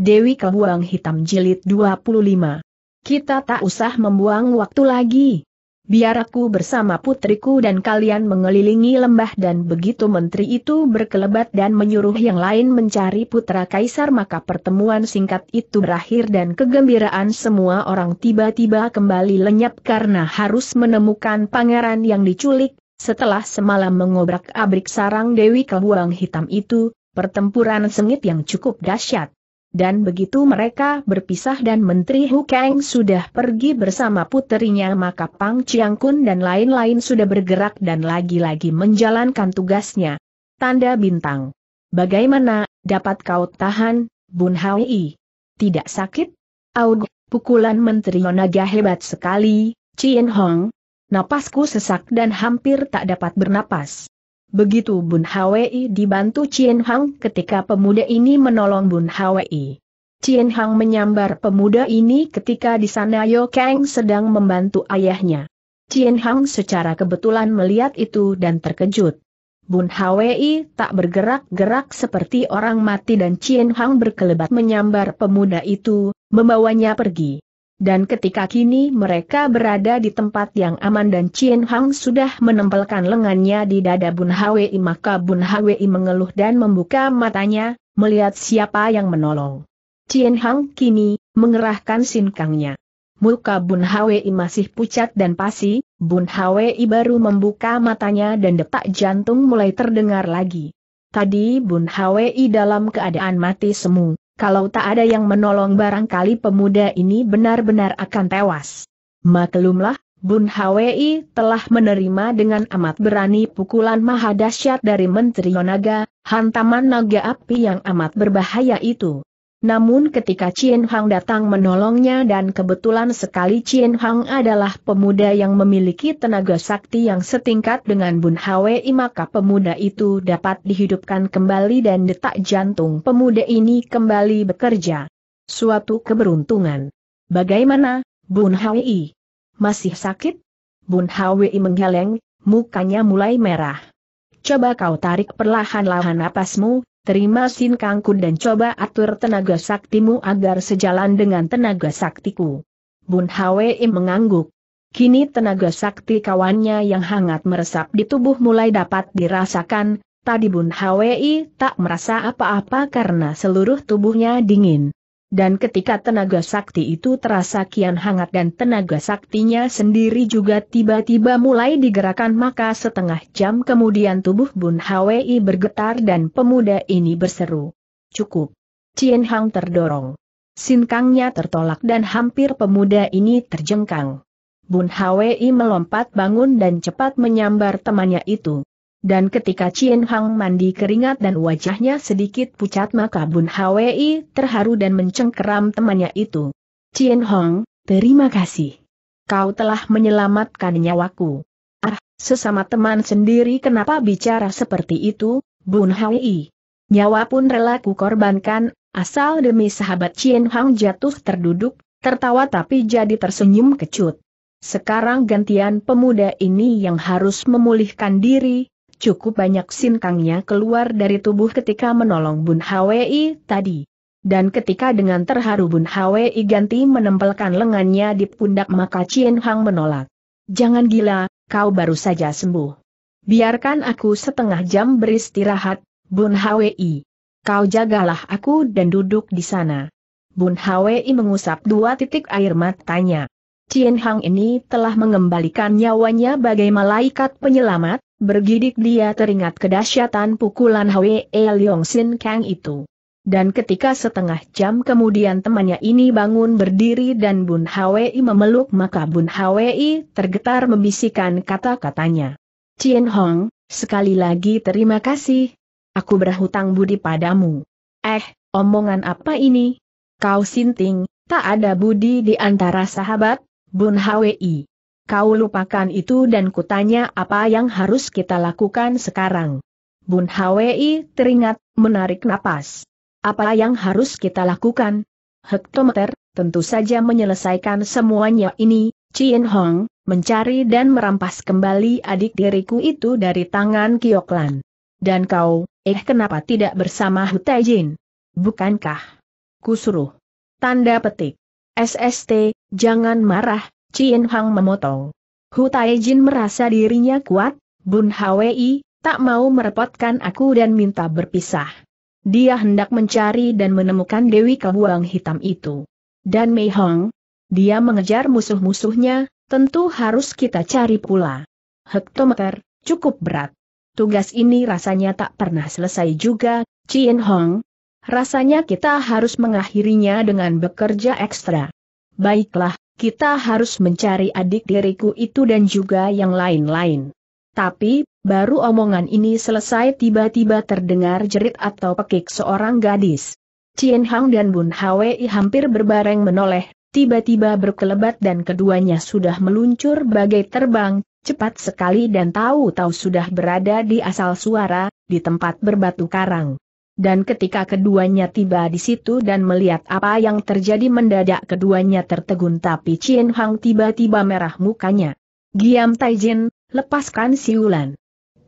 Dewi Kebuang Hitam Jilid 25. Kita tak usah membuang waktu lagi. Biar aku bersama putriku dan kalian mengelilingi lembah dan begitu menteri itu berkelebat dan menyuruh yang lain mencari putra kaisar maka pertemuan singkat itu berakhir dan kegembiraan semua orang tiba-tiba kembali lenyap karena harus menemukan pangeran yang diculik, setelah semalam mengobrak-abrik sarang Dewi Kebuang Hitam itu, pertempuran sengit yang cukup dahsyat dan begitu mereka berpisah dan Menteri Hu Kang sudah pergi bersama puterinya maka Pang Chiang Kun dan lain-lain sudah bergerak dan lagi-lagi menjalankan tugasnya. Tanda bintang. Bagaimana, dapat kau tahan, Bun Hai? Tidak sakit? Aug, pukulan Menteri Yonaga hebat sekali, Cien Hong. Napasku sesak dan hampir tak dapat bernapas. Begitu Bun Hwi dibantu Cien Hang ketika pemuda ini menolong Bun Hwi. Cien Hang menyambar pemuda ini ketika di sana Yo Kang sedang membantu ayahnya. Cien Hang secara kebetulan melihat itu dan terkejut. Bun Hwi tak bergerak-gerak seperti orang mati dan Cien Hang berkelebat menyambar pemuda itu, membawanya pergi. Dan ketika kini mereka berada di tempat yang aman dan Chin Hang sudah menempelkan lengannya di dada Bun Hwi maka Bun Hwi mengeluh dan membuka matanya, melihat siapa yang menolong. Chin Hang kini, mengerahkan sinkangnya. Muka Bun Hwi masih pucat dan pasi, Bun Hwi baru membuka matanya dan detak jantung mulai terdengar lagi. Tadi Bun Hwi dalam keadaan mati semu, kalau tak ada yang menolong barangkali pemuda ini benar-benar akan tewas. Maklumlah, Bun Hwi telah menerima dengan amat berani pukulan maha dahsyat dari Menteri Yonaga, hantaman naga api yang amat berbahaya itu. Namun ketika Chin Hang datang menolongnya dan kebetulan sekali Chin Hang adalah pemuda yang memiliki tenaga sakti yang setingkat dengan Bun Hwei maka pemuda itu dapat dihidupkan kembali dan detak jantung pemuda ini kembali bekerja. Suatu keberuntungan. Bagaimana, Bun Hwei? Masih sakit? Bun Hwei menggeleng, mukanya mulai merah. Coba kau tarik perlahan-lahan napasmu, terima Sin Kangkun dan coba atur tenaga saktimu agar sejalan dengan tenaga saktiku. Bun Hwi mengangguk. Kini tenaga sakti kawannya yang hangat meresap di tubuh mulai dapat dirasakan, tadi Bun Hwi tak merasa apa-apa karena seluruh tubuhnya dingin. Dan ketika tenaga sakti itu terasa kian hangat dan tenaga saktinya sendiri juga tiba-tiba mulai digerakkan maka setengah jam kemudian tubuh Bun Hwi bergetar dan pemuda ini berseru. Cukup. Cien Hang terdorong. Sinkangnya tertolak dan hampir pemuda ini terjengkang. Bun Hwi melompat bangun dan cepat menyambar temannya itu. Dan ketika Chin Hang mandi keringat dan wajahnya sedikit pucat maka Bun Hwi terharu dan mencengkeram temannya itu. Chin Hong, terima kasih. Kau telah menyelamatkan nyawaku. Ah, sesama teman sendiri kenapa bicara seperti itu, Bun Hwi? Nyawa pun rela kukorbankan, asal demi sahabat Chin Hang jatuh terduduk, tertawa tapi jadi tersenyum kecut. Sekarang gantian pemuda ini yang harus memulihkan diri, cukup banyak sinkangnya keluar dari tubuh ketika menolong Bun Hwi tadi. Dan ketika dengan terharu Bun Hwi ganti menempelkan lengannya di pundak maka Chien Hang menolak. Jangan gila, kau baru saja sembuh. Biarkan aku setengah jam beristirahat, Bun Hwi. Kau jagalah aku dan duduk di sana. Bun Hwi mengusap dua titik air matanya. Chien Hang ini telah mengembalikan nyawanya bagai malaikat penyelamat, Bergidik dia teringat kedahsyatan pukulan Hwe Leong Sin Kang itu. Dan ketika setengah jam kemudian temannya ini bangun berdiri dan Bun Hwei memeluk maka Bun Hwei tergetar membisikkan kata-katanya. Cien Hong, sekali lagi terima kasih. Aku berhutang budi padamu. Eh, omongan apa ini? Kau sinting, tak ada budi di antara sahabat, Bun Hwei. Kau lupakan itu dan kutanya apa yang harus kita lakukan sekarang. Bun Hwi teringat, menarik napas. Apa yang harus kita lakukan? Hektometer, tentu saja menyelesaikan semuanya ini, Chien Hong, mencari dan merampas kembali adik diriku itu dari tangan Kioklan. Dan kau, eh kenapa tidak bersama Hutejin? Bukankah? Kusuruh. Tanda petik. SST, jangan marah, Chin Hang memotong. Hu Tai Jin merasa dirinya kuat, Bun Hwi, tak mau merepotkan aku dan minta berpisah. Dia hendak mencari dan menemukan Dewi Kebuang Hitam itu. Dan Mei Hong, dia mengejar musuh-musuhnya, tentu harus kita cari pula. Hektometer, cukup berat. Tugas ini rasanya tak pernah selesai juga, Chin Hong. Rasanya kita harus mengakhirinya dengan bekerja ekstra. Baiklah, kita harus mencari adik diriku itu dan juga yang lain-lain. Tapi, baru omongan ini selesai tiba-tiba terdengar jerit atau pekik seorang gadis. Cien Hang dan Bun Hwei hampir berbareng menoleh, tiba-tiba berkelebat dan keduanya sudah meluncur bagai terbang, cepat sekali dan tahu-tahu sudah berada di asal suara, di tempat berbatu karang. Dan ketika keduanya tiba di situ dan melihat apa yang terjadi mendadak keduanya tertegun tapi Chin Hang tiba-tiba merah mukanya. Giam Taijin, lepaskan siulan.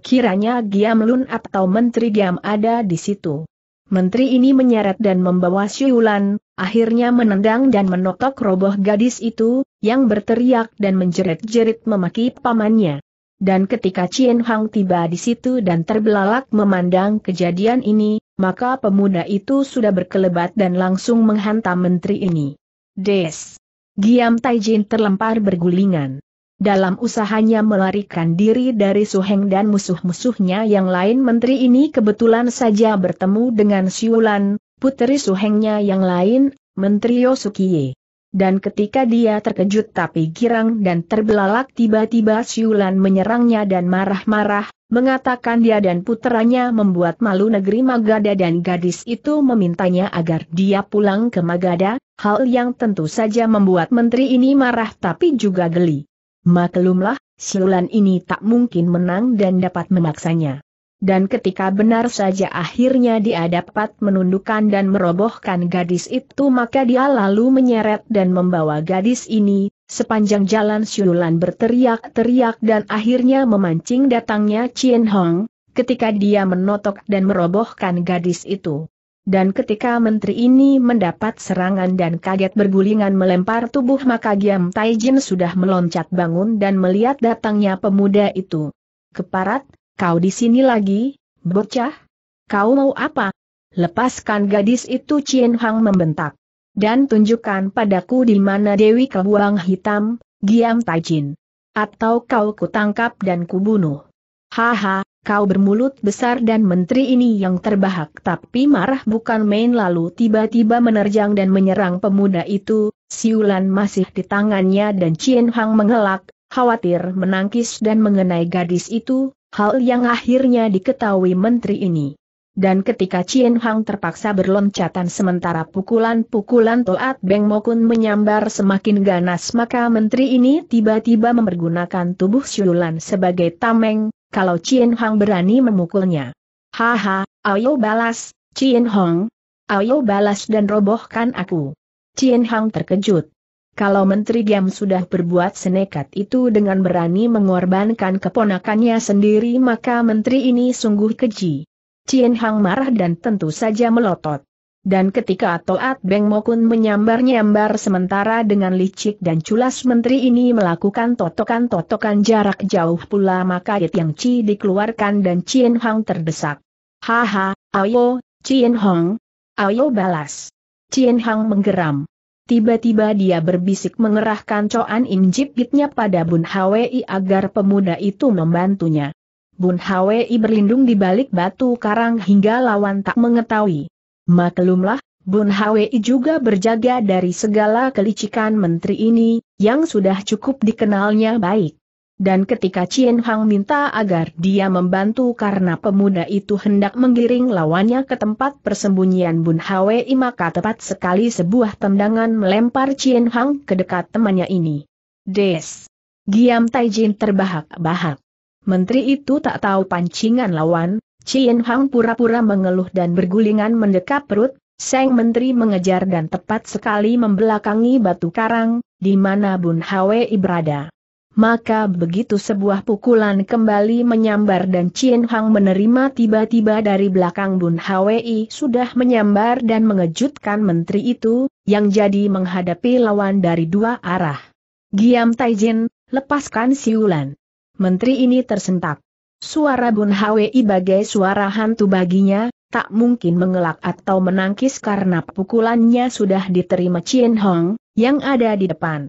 Kiranya Giam Lun atau Menteri Giam ada di situ. Menteri ini menyeret dan membawa siulan, akhirnya menendang dan menotok roboh gadis itu, yang berteriak dan menjerit-jerit memaki pamannya. Dan ketika Chien Hang tiba di situ dan terbelalak memandang kejadian ini, maka pemuda itu sudah berkelebat dan langsung menghantam menteri ini. Des! Giam Taijin terlempar bergulingan. Dalam usahanya melarikan diri dari Suheng dan musuh-musuhnya yang lain menteri ini kebetulan saja bertemu dengan Siulan, puteri Suhengnya yang lain, Menteri Yosukiye. Dan ketika dia terkejut tapi girang dan terbelalak tiba-tiba Siulan menyerangnya dan marah-marah, mengatakan dia dan putranya membuat malu negeri Magada dan gadis itu memintanya agar dia pulang ke Magada, hal yang tentu saja membuat menteri ini marah tapi juga geli. Maklumlah, Siulan ini tak mungkin menang dan dapat memaksanya dan ketika benar saja akhirnya dia dapat menundukkan dan merobohkan gadis itu maka dia lalu menyeret dan membawa gadis ini, sepanjang jalan siulan berteriak-teriak dan akhirnya memancing datangnya Chien Hong, ketika dia menotok dan merobohkan gadis itu. Dan ketika menteri ini mendapat serangan dan kaget bergulingan melempar tubuh maka Giam Taijin sudah meloncat bangun dan melihat datangnya pemuda itu. Keparat, Kau di sini lagi, bocah? Kau mau apa? Lepaskan gadis itu Cien Hang membentak. Dan tunjukkan padaku di mana Dewi Kebuang Hitam, Giam Tai Jin. Atau kau kutangkap dan kubunuh. Haha, kau bermulut besar dan menteri ini yang terbahak tapi marah bukan main lalu tiba-tiba menerjang dan menyerang pemuda itu, siulan masih di tangannya dan Cien Hang mengelak, khawatir menangkis dan mengenai gadis itu, hal yang akhirnya diketahui menteri ini. Dan ketika Chien Hang terpaksa berloncatan sementara pukulan-pukulan Toat Beng Mokun menyambar semakin ganas maka menteri ini tiba-tiba mempergunakan tubuh siulan sebagai tameng, kalau Chien Hang berani memukulnya. Haha, ayo balas, Chien Hong. Ayo balas dan robohkan aku. Chien Hang terkejut. Kalau Menteri Giam sudah berbuat senekat itu dengan berani mengorbankan keponakannya sendiri maka menteri ini sungguh keji. Cien Hang marah dan tentu saja melotot. Dan ketika Toat Beng Mokun menyambar-nyambar sementara dengan licik dan culas menteri ini melakukan totokan-totokan jarak jauh pula maka Yang Chi dikeluarkan dan Cien Hang terdesak. Haha, ayo, Cien Hang. Ayo balas. Cien Hang menggeram. Tiba-tiba dia berbisik mengerahkan coan injibitnya pada Bun Hwi agar pemuda itu membantunya. Bun Hwi berlindung di balik batu karang hingga lawan tak mengetahui. Maklumlah, Bun Hwi juga berjaga dari segala kelicikan menteri ini, yang sudah cukup dikenalnya baik. Dan ketika Chien Hang minta agar dia membantu karena pemuda itu hendak menggiring lawannya ke tempat persembunyian Bun Hwei maka tepat sekali sebuah tendangan melempar Chien Hang ke dekat temannya ini. Des! Giam Taijin terbahak-bahak. Menteri itu tak tahu pancingan lawan, Chien Hang pura-pura mengeluh dan bergulingan mendekap perut, Seng Menteri mengejar dan tepat sekali membelakangi batu karang, di mana Bun Hwei berada maka begitu sebuah pukulan kembali menyambar dan Chin Hang menerima tiba-tiba dari belakang Bun Hwi sudah menyambar dan mengejutkan menteri itu, yang jadi menghadapi lawan dari dua arah. Giam Taijin, lepaskan siulan. Menteri ini tersentak. Suara Bun Hwi bagai suara hantu baginya, tak mungkin mengelak atau menangkis karena pukulannya sudah diterima Chin Hong, yang ada di depan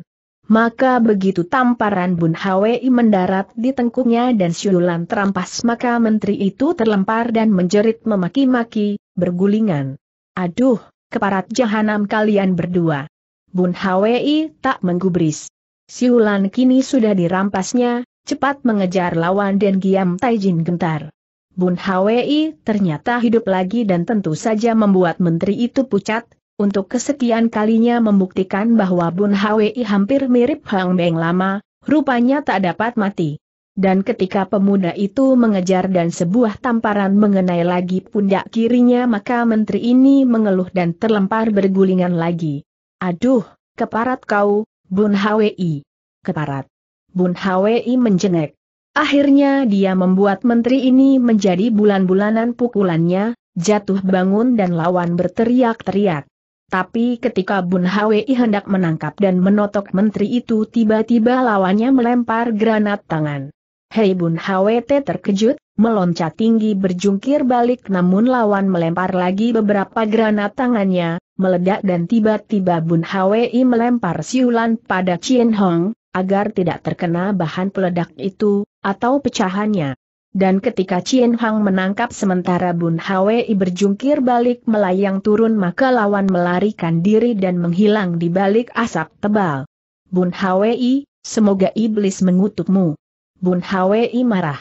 maka begitu tamparan Bun Hwi mendarat di tengkuknya dan siulan terampas maka menteri itu terlempar dan menjerit memaki-maki, bergulingan. Aduh, keparat jahanam kalian berdua. Bun Hwi tak menggubris. Siulan kini sudah dirampasnya, cepat mengejar lawan dan Giam Taijin gentar. Bun Hwi ternyata hidup lagi dan tentu saja membuat menteri itu pucat, untuk kesekian kalinya membuktikan bahwa Bun Hwi hampir mirip Hang Beng lama, rupanya tak dapat mati. Dan ketika pemuda itu mengejar dan sebuah tamparan mengenai lagi pundak kirinya maka menteri ini mengeluh dan terlempar bergulingan lagi. Aduh, keparat kau, Bun Hwi. Keparat. Bun Hwi menjengek. Akhirnya dia membuat menteri ini menjadi bulan-bulanan pukulannya, jatuh bangun dan lawan berteriak-teriak. Tapi ketika Bun Hwi hendak menangkap dan menotok menteri itu tiba-tiba lawannya melempar granat tangan. Hei Bun Hwt terkejut, meloncat tinggi berjungkir balik namun lawan melempar lagi beberapa granat tangannya, meledak dan tiba-tiba Bun Hwi melempar siulan pada Chien Hong, agar tidak terkena bahan peledak itu, atau pecahannya dan ketika Chin Hang menangkap sementara Bun Hwei berjungkir balik melayang turun maka lawan melarikan diri dan menghilang di balik asap tebal. Bun Hwei, semoga iblis mengutukmu. Bun Hwei marah.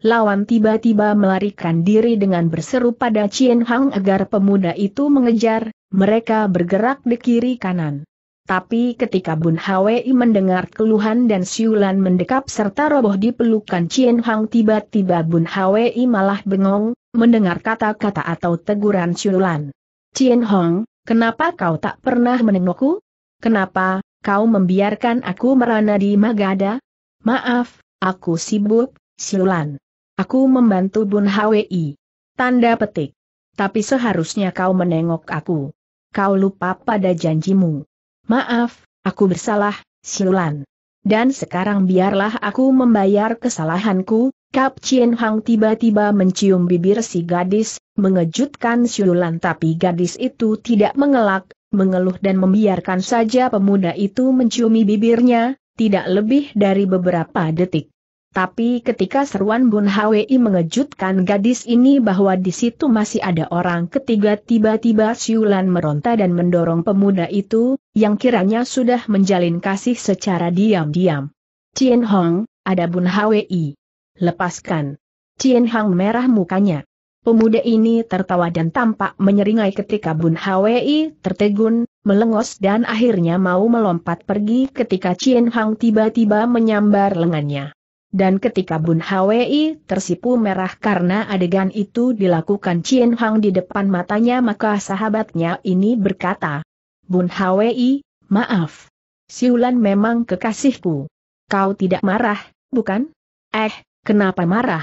Lawan tiba-tiba melarikan diri dengan berseru pada Chin Hang agar pemuda itu mengejar, mereka bergerak di kiri kanan. Tapi ketika Bun Hwei mendengar keluhan dan siulan mendekap serta roboh di pelukan Chien Hang tiba-tiba Bun Hwei malah bengong, mendengar kata-kata atau teguran siulan. Cien Hong, kenapa kau tak pernah menengokku? Kenapa, kau membiarkan aku merana di Magada? Maaf, aku sibuk, siulan. Aku membantu Bun Hwi. Tanda petik. Tapi seharusnya kau menengok aku. Kau lupa pada janjimu. Maaf, aku bersalah, Siulan. Dan sekarang biarlah aku membayar kesalahanku, Kap Chien Hang tiba-tiba mencium bibir si gadis, mengejutkan Siulan tapi gadis itu tidak mengelak, mengeluh dan membiarkan saja pemuda itu menciumi bibirnya, tidak lebih dari beberapa detik. Tapi ketika seruan Bun Hwi mengejutkan gadis ini bahwa di situ masih ada orang ketiga tiba-tiba siulan meronta dan mendorong pemuda itu, yang kiranya sudah menjalin kasih secara diam-diam. Cien Hong, ada Bun Hwi. Lepaskan. Cien Hong merah mukanya. Pemuda ini tertawa dan tampak menyeringai ketika Bun Hwi tertegun, melengos dan akhirnya mau melompat pergi ketika Cien Hong tiba-tiba menyambar lengannya. Dan ketika Bun Hwi tersipu merah karena adegan itu dilakukan Chin Hang di depan matanya maka sahabatnya ini berkata, Bun Hwi, maaf. Siulan memang kekasihku. Kau tidak marah, bukan? Eh, kenapa marah?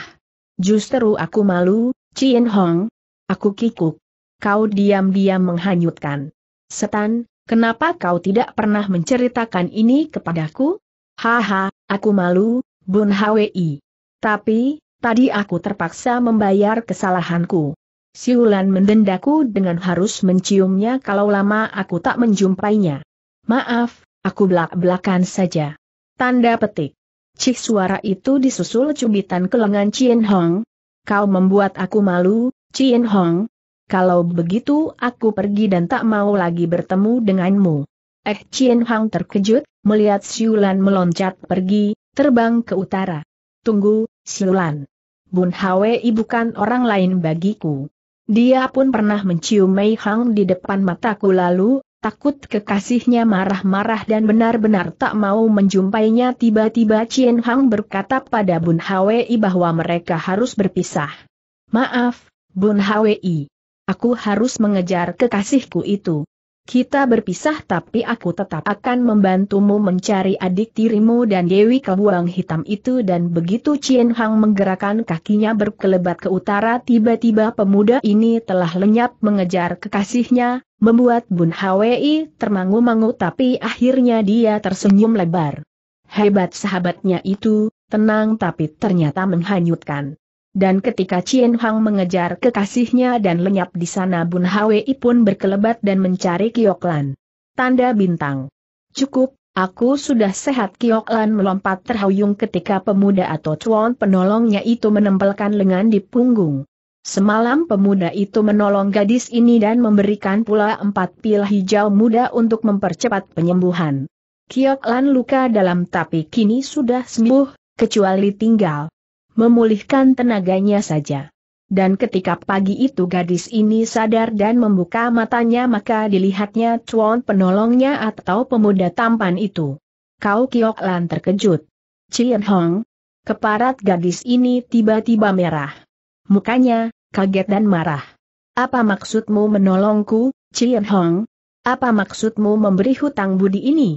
Justru aku malu, Chin Hong. Aku kikuk. Kau diam-diam menghanyutkan. Setan, kenapa kau tidak pernah menceritakan ini kepadaku? Haha, aku malu, Bun Hwi. Tapi, tadi aku terpaksa membayar kesalahanku. Siulan mendendaku dengan harus menciumnya kalau lama aku tak menjumpainya. Maaf, aku belak-belakan saja. Tanda petik. Cih suara itu disusul cubitan ke lengan Cien Hong. Kau membuat aku malu, Cien Hong. Kalau begitu aku pergi dan tak mau lagi bertemu denganmu. Eh Cien Hong terkejut, melihat Siulan meloncat pergi, terbang ke utara. Tunggu, Siulan. Bun Hwei bukan orang lain bagiku. Dia pun pernah mencium Mei Hang di depan mataku lalu, takut kekasihnya marah-marah dan benar-benar tak mau menjumpainya tiba-tiba Cien Hang berkata pada Bun Hwei bahwa mereka harus berpisah. Maaf, Bun Hwei. Aku harus mengejar kekasihku itu. Kita berpisah tapi aku tetap akan membantumu mencari adik tirimu dan Dewi Kebuang Hitam itu dan begitu Cien Hang menggerakkan kakinya berkelebat ke utara tiba-tiba pemuda ini telah lenyap mengejar kekasihnya, membuat Bun Hwi termangu-mangu tapi akhirnya dia tersenyum lebar. Hebat sahabatnya itu, tenang tapi ternyata menghanyutkan. Dan ketika Cien Hang mengejar kekasihnya dan lenyap di sana Bun Hwi pun berkelebat dan mencari Kioklan. Tanda bintang. Cukup, aku sudah sehat Kioklan melompat terhuyung ketika pemuda atau cuan penolongnya itu menempelkan lengan di punggung. Semalam pemuda itu menolong gadis ini dan memberikan pula empat pil hijau muda untuk mempercepat penyembuhan. Kioklan luka dalam tapi kini sudah sembuh, kecuali tinggal memulihkan tenaganya saja. Dan ketika pagi itu gadis ini sadar dan membuka matanya maka dilihatnya cuan penolongnya atau pemuda tampan itu. Kau Kiok Lan terkejut. Cien Hong. Keparat gadis ini tiba-tiba merah. Mukanya, kaget dan marah. Apa maksudmu menolongku, Cien Hong? Apa maksudmu memberi hutang budi ini?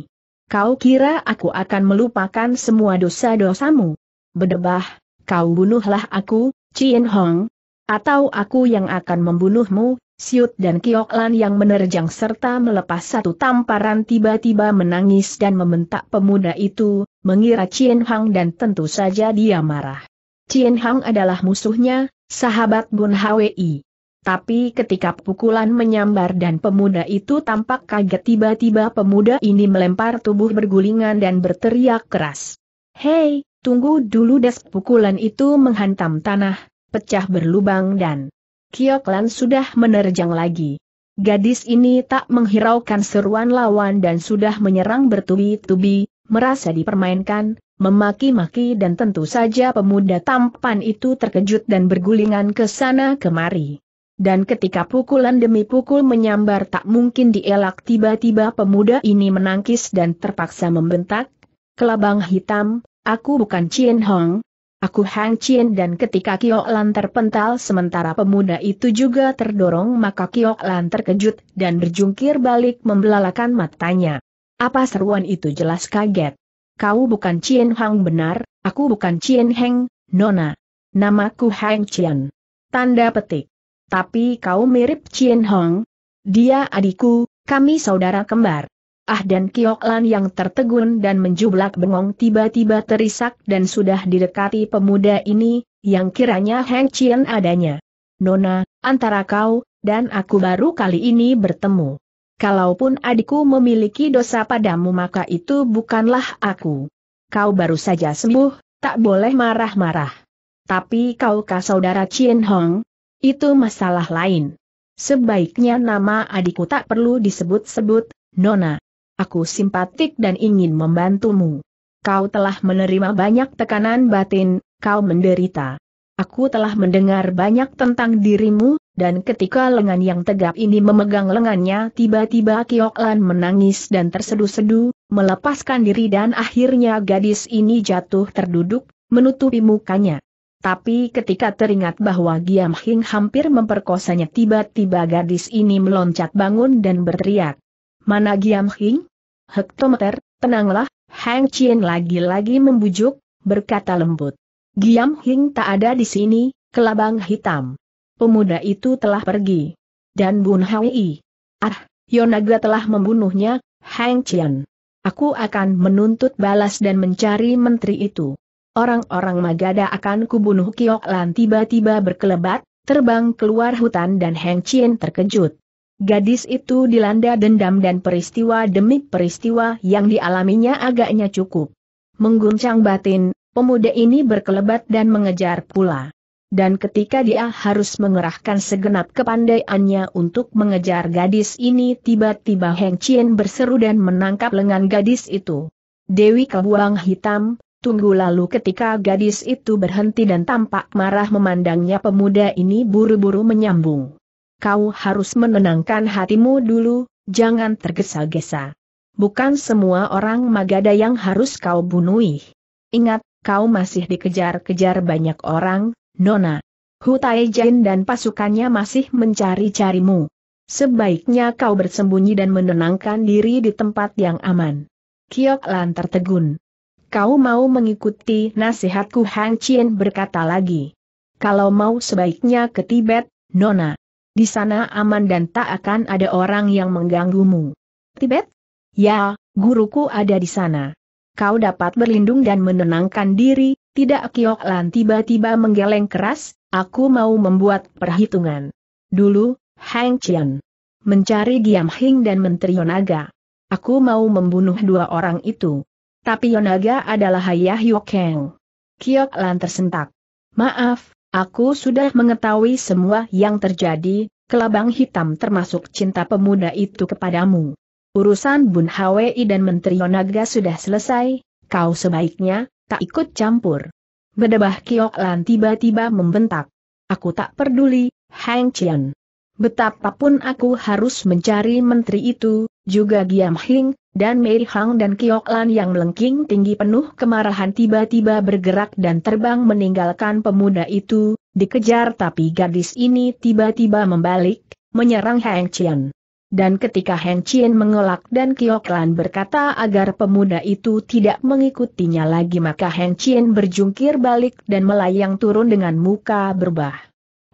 Kau kira aku akan melupakan semua dosa-dosamu? Bedebah, kau bunuhlah aku, Cien Hong. Atau aku yang akan membunuhmu, Siut dan Kioklan yang menerjang serta melepas satu tamparan tiba-tiba menangis dan membentak pemuda itu, mengira Cien Hong dan tentu saja dia marah. Cien Hong adalah musuhnya, sahabat Bun Hwi. Tapi ketika pukulan menyambar dan pemuda itu tampak kaget tiba-tiba pemuda ini melempar tubuh bergulingan dan berteriak keras. Hei, Tunggu dulu des pukulan itu menghantam tanah, pecah berlubang dan Kioklan sudah menerjang lagi. Gadis ini tak menghiraukan seruan lawan dan sudah menyerang bertubi-tubi, merasa dipermainkan, memaki-maki dan tentu saja pemuda tampan itu terkejut dan bergulingan ke sana kemari. Dan ketika pukulan demi pukul menyambar tak mungkin dielak tiba-tiba pemuda ini menangkis dan terpaksa membentak, kelabang hitam, Aku bukan Chien Hong, Aku Hang Chien dan ketika Kiok Lan terpental sementara pemuda itu juga terdorong maka Kiok Lan terkejut dan berjungkir balik membelalakan matanya. Apa seruan itu jelas kaget. Kau bukan Chien Hong benar, aku bukan Chien Heng, Nona. Namaku Hang Chien. Tanda petik. Tapi kau mirip Chien Hong. Dia adikku, kami saudara kembar. Ah dan Lan yang tertegun dan menjublak bengong tiba-tiba terisak dan sudah didekati pemuda ini, yang kiranya Heng Chien adanya. Nona, antara kau, dan aku baru kali ini bertemu. Kalaupun adikku memiliki dosa padamu maka itu bukanlah aku. Kau baru saja sembuh, tak boleh marah-marah. Tapi kaukah saudara Chien Hong? Itu masalah lain. Sebaiknya nama adikku tak perlu disebut-sebut, Nona. Aku simpatik dan ingin membantumu. Kau telah menerima banyak tekanan batin, kau menderita. Aku telah mendengar banyak tentang dirimu, dan ketika lengan yang tegap ini memegang lengannya tiba-tiba Kioklan menangis dan tersedu-sedu, melepaskan diri dan akhirnya gadis ini jatuh terduduk, menutupi mukanya. Tapi ketika teringat bahwa Giam Hing hampir memperkosanya tiba-tiba gadis ini meloncat bangun dan berteriak. Mana Giam Hing? Hektometer, tenanglah, Hang Chien lagi-lagi membujuk, berkata lembut. Giam Hing tak ada di sini, kelabang hitam. Pemuda itu telah pergi. Dan Bun Hwi. Ah, Yonaga telah membunuhnya, Hang Chien. Aku akan menuntut balas dan mencari menteri itu. Orang-orang Magada akan kubunuh Kiok Lan tiba-tiba berkelebat, terbang keluar hutan dan Heng Chien terkejut. Gadis itu dilanda dendam dan peristiwa demi peristiwa yang dialaminya agaknya cukup. Mengguncang batin, pemuda ini berkelebat dan mengejar pula. Dan ketika dia harus mengerahkan segenap kepandaiannya untuk mengejar gadis ini tiba-tiba Heng Chien berseru dan menangkap lengan gadis itu. Dewi kebuang hitam, tunggu lalu ketika gadis itu berhenti dan tampak marah memandangnya pemuda ini buru-buru menyambung kau harus menenangkan hatimu dulu, jangan tergesa-gesa. Bukan semua orang Magada yang harus kau bunuh. Ingat, kau masih dikejar-kejar banyak orang, Nona. Hutai Jain dan pasukannya masih mencari-carimu. Sebaiknya kau bersembunyi dan menenangkan diri di tempat yang aman. Kiok Lan tertegun. Kau mau mengikuti nasihatku Hang Chien berkata lagi. Kalau mau sebaiknya ke Tibet, Nona. Di sana aman dan tak akan ada orang yang mengganggumu. Tibet? Ya, guruku ada di sana. Kau dapat berlindung dan menenangkan diri, tidak Kiok tiba-tiba menggeleng keras, aku mau membuat perhitungan. Dulu, Hang Chen. Mencari Giam Hing dan Menteri Yonaga. Aku mau membunuh dua orang itu. Tapi Yonaga adalah Hayah Yokeng. Kiok tersentak. Maaf, Aku sudah mengetahui semua yang terjadi, kelabang hitam termasuk cinta pemuda itu kepadamu. Urusan Bun Hwi dan Menteri Yonaga sudah selesai, kau sebaiknya, tak ikut campur. Bedebah Kiok Lan tiba-tiba membentak. Aku tak peduli, Hang Chien. Betapapun aku harus mencari menteri itu, juga Giam Hing, dan Mei Hang dan Kiok Lan yang melengking tinggi penuh kemarahan tiba-tiba bergerak dan terbang meninggalkan pemuda itu, dikejar tapi gadis ini tiba-tiba membalik, menyerang Heng Chien. Dan ketika Heng Chien mengelak dan Kiok Lan berkata agar pemuda itu tidak mengikutinya lagi maka Heng Chien berjungkir balik dan melayang turun dengan muka berbah.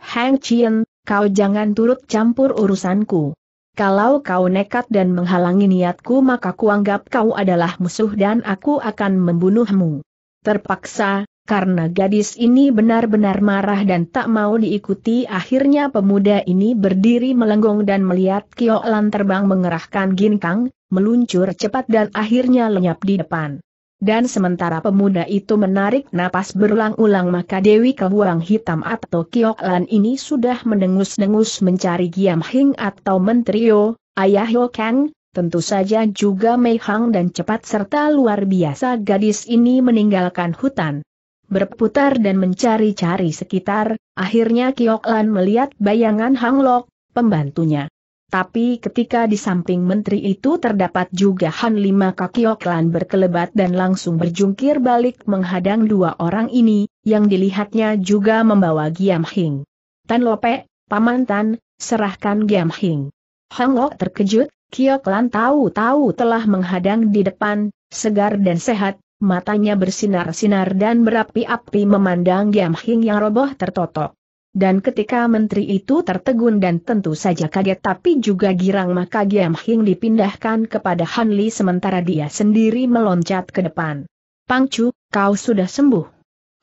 Heng Chien, kau jangan turut campur urusanku. Kalau kau nekat dan menghalangi niatku maka kuanggap kau adalah musuh dan aku akan membunuhmu. Terpaksa, karena gadis ini benar-benar marah dan tak mau diikuti akhirnya pemuda ini berdiri melenggong dan melihat kio lan terbang mengerahkan ginkang, meluncur cepat dan akhirnya lenyap di depan. Dan sementara pemuda itu menarik napas berulang-ulang maka Dewi Kebuang Hitam atau Kiok ini sudah mendengus-dengus mencari Giam Hing atau Menterio Ayah Yo Kang, tentu saja juga Mei Hang dan cepat serta luar biasa gadis ini meninggalkan hutan. Berputar dan mencari-cari sekitar, akhirnya Kiok melihat bayangan Hang Lok, pembantunya. Tapi ketika di samping menteri itu terdapat juga Han Lima Kaki berkelebat dan langsung berjungkir balik menghadang dua orang ini, yang dilihatnya juga membawa Giam Hing. Tan Lope, Paman Tan, serahkan Giam Hing. Hang Lok terkejut, Kio Klan tahu-tahu telah menghadang di depan, segar dan sehat, matanya bersinar-sinar dan berapi-api memandang Giam Hing yang roboh tertotok. Dan ketika menteri itu tertegun dan tentu saja kaget tapi juga girang maka Giam Hing dipindahkan kepada Han Li sementara dia sendiri meloncat ke depan. Pangcu, kau sudah sembuh.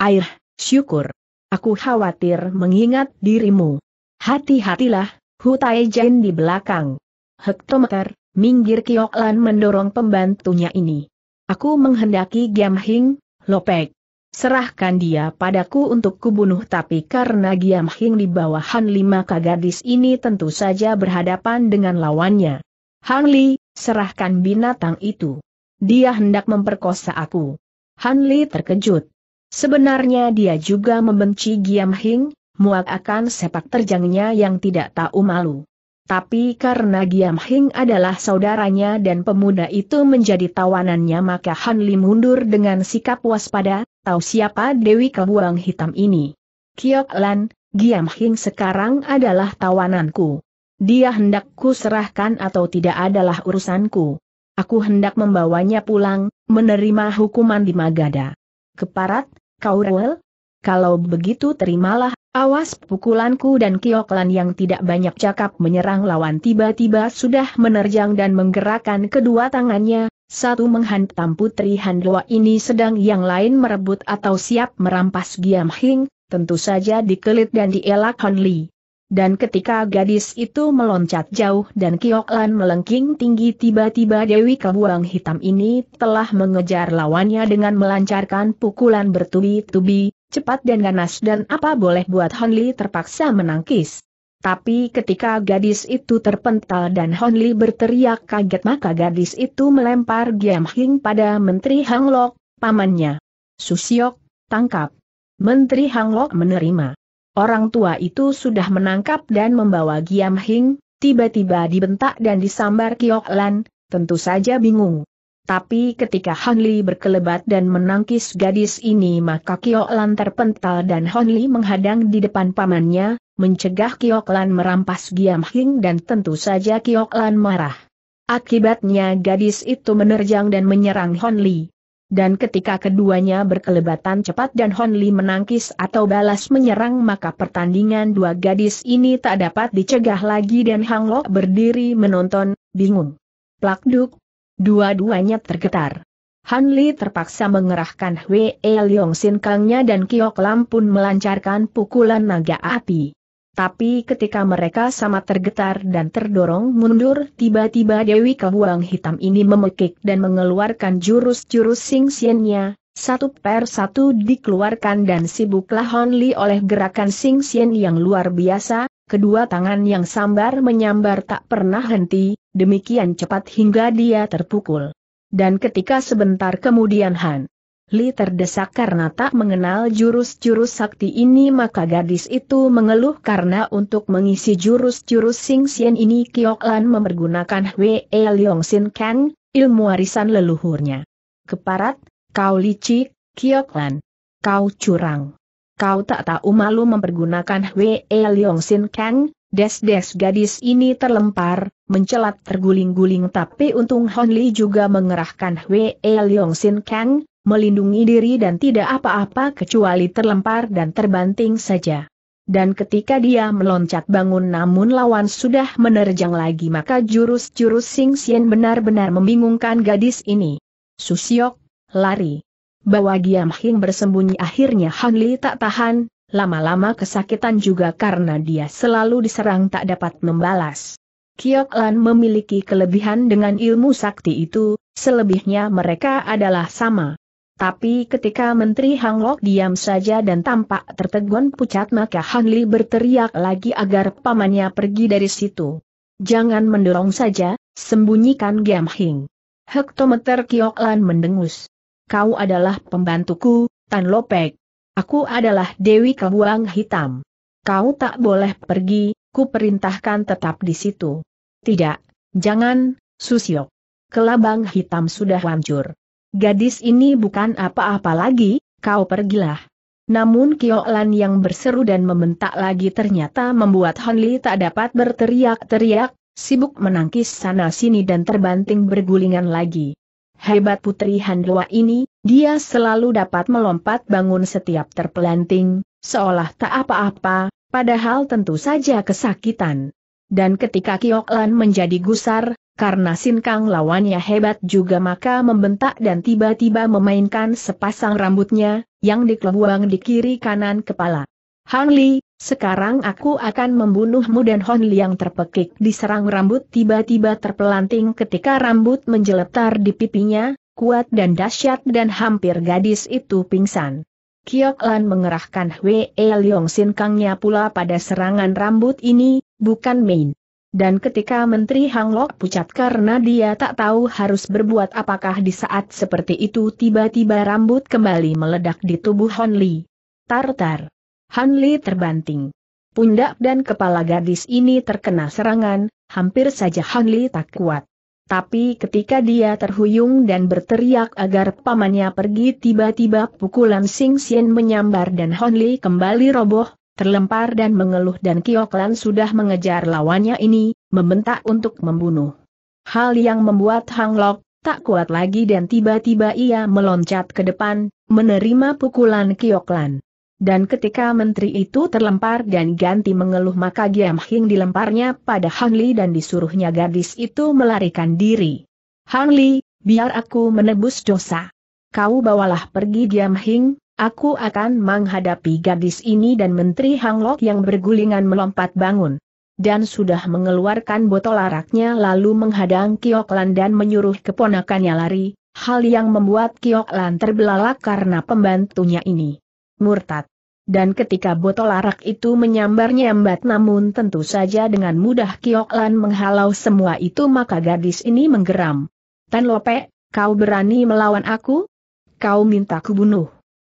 Air, syukur. Aku khawatir mengingat dirimu. Hati-hatilah, Hutai Jin di belakang. Hektometer, minggir Kioklan mendorong pembantunya ini. Aku menghendaki Giam Hing, Lopek. Serahkan dia padaku untuk kubunuh tapi karena Giam Hing di bawah Han Lima kagadis ini tentu saja berhadapan dengan lawannya. Han Li, serahkan binatang itu. Dia hendak memperkosa aku. Han Li terkejut. Sebenarnya dia juga membenci Giam Hing, muak akan sepak terjangnya yang tidak tahu malu. Tapi karena Giam Hing adalah saudaranya dan pemuda itu menjadi tawanannya maka Han Li mundur dengan sikap waspada, tahu siapa Dewi Kebuang Hitam ini. Kiok Lan, Giam Hing sekarang adalah tawananku. Dia hendakku serahkan atau tidak adalah urusanku. Aku hendak membawanya pulang, menerima hukuman di Magada. Keparat, Kaurel? Kalau begitu terimalah, awas pukulanku dan Kioklan yang tidak banyak cakap menyerang lawan tiba-tiba sudah menerjang dan menggerakkan kedua tangannya, satu menghantam Putri Handoa ini sedang yang lain merebut atau siap merampas Giam Hing, tentu saja dikelit dan dielak Hon Li. Dan ketika gadis itu meloncat jauh dan Kiok Lan melengking tinggi tiba-tiba Dewi Kebuang Hitam ini telah mengejar lawannya dengan melancarkan pukulan bertubi-tubi, cepat dan ganas dan apa boleh buat Hon Li terpaksa menangkis. Tapi ketika gadis itu terpental dan Hon Li berteriak kaget maka gadis itu melempar Giam Hing pada Menteri Hang Lok, pamannya. Susiok, tangkap. Menteri Hang Lok menerima. Orang tua itu sudah menangkap dan membawa Giam Hing, tiba-tiba dibentak dan disambar Kiok Lan, tentu saja bingung. Tapi ketika Hon Li berkelebat dan menangkis gadis ini maka Kiok Lan terpental dan Hon Li menghadang di depan pamannya, mencegah Kioklan merampas Giam Hing dan tentu saja Kioklan marah. Akibatnya gadis itu menerjang dan menyerang Hon Li. Dan ketika keduanya berkelebatan cepat dan Hon Li menangkis atau balas menyerang maka pertandingan dua gadis ini tak dapat dicegah lagi dan Hang Lok berdiri menonton, bingung. Plakduk. Dua-duanya tergetar. Han Li terpaksa mengerahkan Hwee Leong Sin Kangnya dan Kiok Lam pun melancarkan pukulan naga api. Tapi ketika mereka sama tergetar dan terdorong mundur, tiba-tiba Dewi Kebuang Hitam ini memekik dan mengeluarkan jurus-jurus Sing Xiannya, satu per satu dikeluarkan dan sibuklah Hon Li oleh gerakan Sing Xian yang luar biasa, kedua tangan yang sambar menyambar tak pernah henti, demikian cepat hingga dia terpukul. Dan ketika sebentar kemudian Han Li terdesak karena tak mengenal jurus-jurus sakti ini maka gadis itu mengeluh karena untuk mengisi jurus-jurus Sing Sien ini Kiok Lan mempergunakan Hwe E Leong Sin Kang, ilmu warisan leluhurnya. Keparat, kau licik, Kiok Lan. Kau curang. Kau tak tahu malu mempergunakan Hwe E Leong Sin Kang, Des-des gadis ini terlempar, mencelat terguling-guling tapi untung Hon Li juga mengerahkan Hwe E Leong Sin Kang, melindungi diri dan tidak apa-apa kecuali terlempar dan terbanting saja. Dan ketika dia meloncat bangun namun lawan sudah menerjang lagi maka jurus-jurus Sing Sien benar-benar membingungkan gadis ini. Susiok, lari. Bawa Giam Hing bersembunyi akhirnya Han Li tak tahan, lama-lama kesakitan juga karena dia selalu diserang tak dapat membalas. Kiok Lan memiliki kelebihan dengan ilmu sakti itu, selebihnya mereka adalah sama. Tapi ketika Menteri Hang Lok diam saja dan tampak tertegun pucat maka Hangli Li berteriak lagi agar pamannya pergi dari situ. Jangan mendorong saja, sembunyikan Giam Hing. Hektometer Kiok Lan mendengus. Kau adalah pembantuku, Tan Lopek. Aku adalah Dewi Kebuang Hitam. Kau tak boleh pergi, ku perintahkan tetap di situ. Tidak, jangan, Susiok. Kelabang hitam sudah hancur. Gadis ini bukan apa-apa lagi, kau pergilah. Namun Kyo-lan yang berseru dan membentak lagi ternyata membuat Honli tak dapat berteriak-teriak, sibuk menangkis sana-sini dan terbanting bergulingan lagi. Hebat putri Handwa ini, dia selalu dapat melompat bangun setiap terpelanting, seolah tak apa-apa, padahal tentu saja kesakitan. Dan ketika Kioklan menjadi gusar, karena Sinkang lawannya hebat juga maka membentak dan tiba-tiba memainkan sepasang rambutnya, yang dikeluang di kiri kanan kepala. Hang Li, sekarang aku akan membunuhmu dan Hon Li yang terpekik diserang rambut tiba-tiba terpelanting ketika rambut menjeletar di pipinya, kuat dan dahsyat dan hampir gadis itu pingsan. Kiok Lan mengerahkan Hwe Leong Sin Kangnya pula pada serangan rambut ini, bukan main. Dan ketika Menteri Hang Lok pucat karena dia tak tahu harus berbuat apakah di saat seperti itu tiba-tiba rambut kembali meledak di tubuh Hon Li. Tartar. Han Li terbanting. Pundak dan kepala gadis ini terkena serangan, hampir saja Han Li tak kuat. Tapi ketika dia terhuyung dan berteriak agar pamannya pergi tiba-tiba pukulan Sing Sien menyambar dan Hon Li kembali roboh, terlempar dan mengeluh dan Kioklan sudah mengejar lawannya ini, membentak untuk membunuh. Hal yang membuat Hang Lok tak kuat lagi dan tiba-tiba ia meloncat ke depan, menerima pukulan Kioklan. Dan ketika menteri itu terlempar dan ganti mengeluh maka Giam Hing dilemparnya pada Han Li dan disuruhnya gadis itu melarikan diri. Han Li, biar aku menebus dosa. Kau bawalah pergi Giam Hing, Aku akan menghadapi gadis ini dan Menteri Hanglok yang bergulingan melompat bangun. Dan sudah mengeluarkan botol araknya lalu menghadang Lan dan menyuruh keponakannya lari, hal yang membuat Lan terbelalak karena pembantunya ini. Murtad. Dan ketika botol arak itu menyambarnya nyambat namun tentu saja dengan mudah Lan menghalau semua itu maka gadis ini menggeram. Tan Lope, kau berani melawan aku? Kau minta bunuh?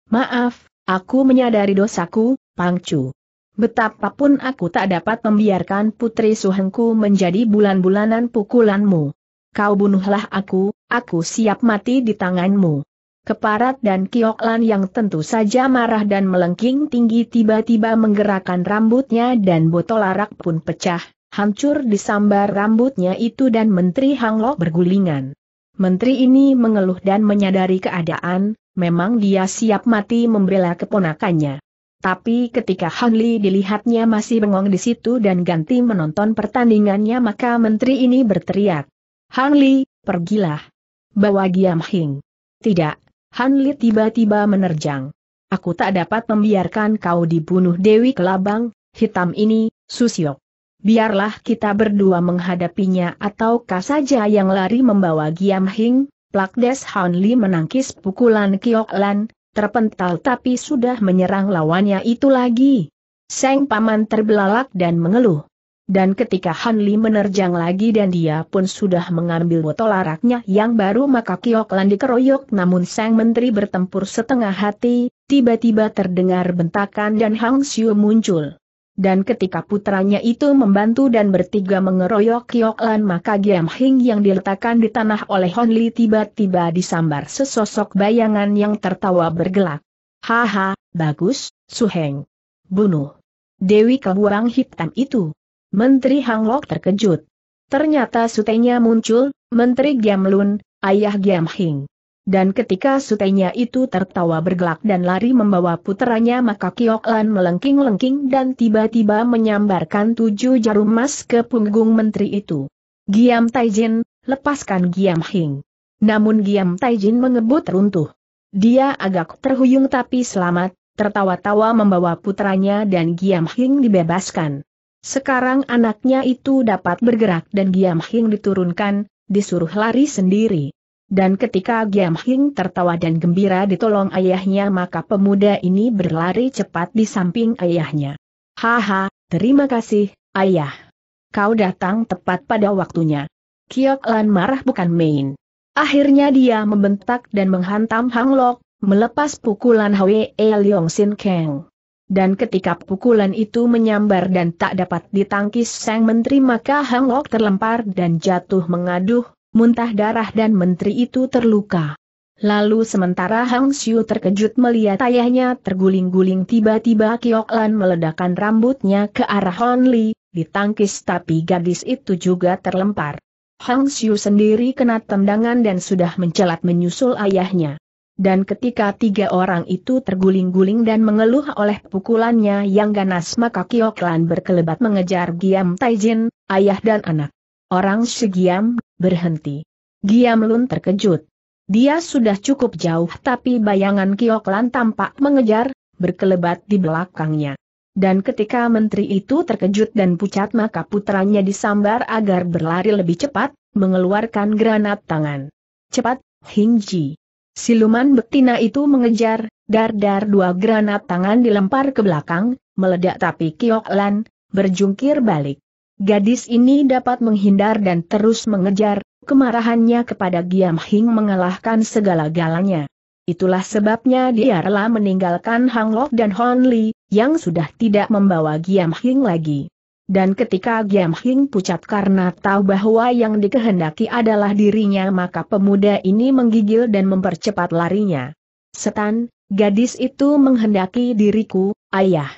Maaf, aku menyadari dosaku, Pangcu. Betapapun aku tak dapat membiarkan putri suhengku menjadi bulan-bulanan pukulanmu. Kau bunuhlah aku, aku siap mati di tanganmu. Keparat dan Kioklan yang tentu saja marah dan melengking tinggi tiba-tiba menggerakkan rambutnya dan botol arak pun pecah, hancur disambar rambutnya itu dan Menteri Hanglok bergulingan. Menteri ini mengeluh dan menyadari keadaan, memang dia siap mati membela keponakannya. Tapi ketika Han Li dilihatnya masih bengong di situ dan ganti menonton pertandingannya maka menteri ini berteriak. Han Li, pergilah. Bawa Giam Hing. Tidak, Han Li tiba-tiba menerjang. Aku tak dapat membiarkan kau dibunuh Dewi Kelabang, hitam ini, Susiok biarlah kita berdua menghadapinya ataukah saja yang lari membawa Giam Hing, Plak Des Han Li menangkis pukulan Kiok Lan, terpental tapi sudah menyerang lawannya itu lagi. Seng Paman terbelalak dan mengeluh. Dan ketika Han Li menerjang lagi dan dia pun sudah mengambil botol araknya yang baru maka Kiok Lan dikeroyok namun sang menteri bertempur setengah hati, tiba-tiba terdengar bentakan dan Hang Xiu muncul dan ketika putranya itu membantu dan bertiga mengeroyok Kiok maka Giam Hing yang diletakkan di tanah oleh Hon Li tiba-tiba disambar sesosok bayangan yang tertawa bergelak. Haha, bagus, Su Heng. Bunuh. Dewi keburang hitam itu. Menteri Hanglok terkejut. Ternyata sutenya muncul, Menteri Giam Lun, ayah Giam Hing. Dan ketika sutenya itu tertawa bergelak dan lari membawa putranya, maka Kioklan melengking-lengking dan tiba-tiba menyambarkan tujuh jarum emas ke punggung menteri itu. Giam Taijin, lepaskan Giam Hing. Namun Giam Taijin mengebut runtuh. Dia agak terhuyung tapi selamat, tertawa-tawa membawa putranya dan Giam Hing dibebaskan. Sekarang anaknya itu dapat bergerak dan Giam Hing diturunkan, disuruh lari sendiri. Dan ketika Giam Hing tertawa dan gembira ditolong ayahnya maka pemuda ini berlari cepat di samping ayahnya. Haha, terima kasih, ayah. Kau datang tepat pada waktunya. Kiok Lan marah bukan main. Akhirnya dia membentak dan menghantam Hang Lok, melepas pukulan Hwe e Leong Sin Kang. Dan ketika pukulan itu menyambar dan tak dapat ditangkis sang menteri maka Hang Lok terlempar dan jatuh mengaduh muntah darah dan menteri itu terluka. Lalu sementara Hang Xiu terkejut melihat ayahnya terguling-guling tiba-tiba Kiok Lan meledakkan rambutnya ke arah Hon Li, ditangkis tapi gadis itu juga terlempar. Hang Xiu sendiri kena tendangan dan sudah mencelat menyusul ayahnya. Dan ketika tiga orang itu terguling-guling dan mengeluh oleh pukulannya yang ganas maka Kiok Lan berkelebat mengejar Giam Taijin, ayah dan anak. Orang Segiam berhenti. Giam melun terkejut. Dia sudah cukup jauh tapi bayangan Kioklan tampak mengejar, berkelebat di belakangnya. Dan ketika menteri itu terkejut dan pucat maka putranya disambar agar berlari lebih cepat, mengeluarkan granat tangan. Cepat, Hingji. Siluman betina itu mengejar, dar-dar dua granat tangan dilempar ke belakang, meledak tapi Kioklan, berjungkir balik. Gadis ini dapat menghindar dan terus mengejar, kemarahannya kepada Giam Hing mengalahkan segala-galanya. Itulah sebabnya dia rela meninggalkan Hang Lok dan Hon Li, yang sudah tidak membawa Giam Hing lagi. Dan ketika Giam Hing pucat karena tahu bahwa yang dikehendaki adalah dirinya maka pemuda ini menggigil dan mempercepat larinya. Setan, gadis itu menghendaki diriku, ayah.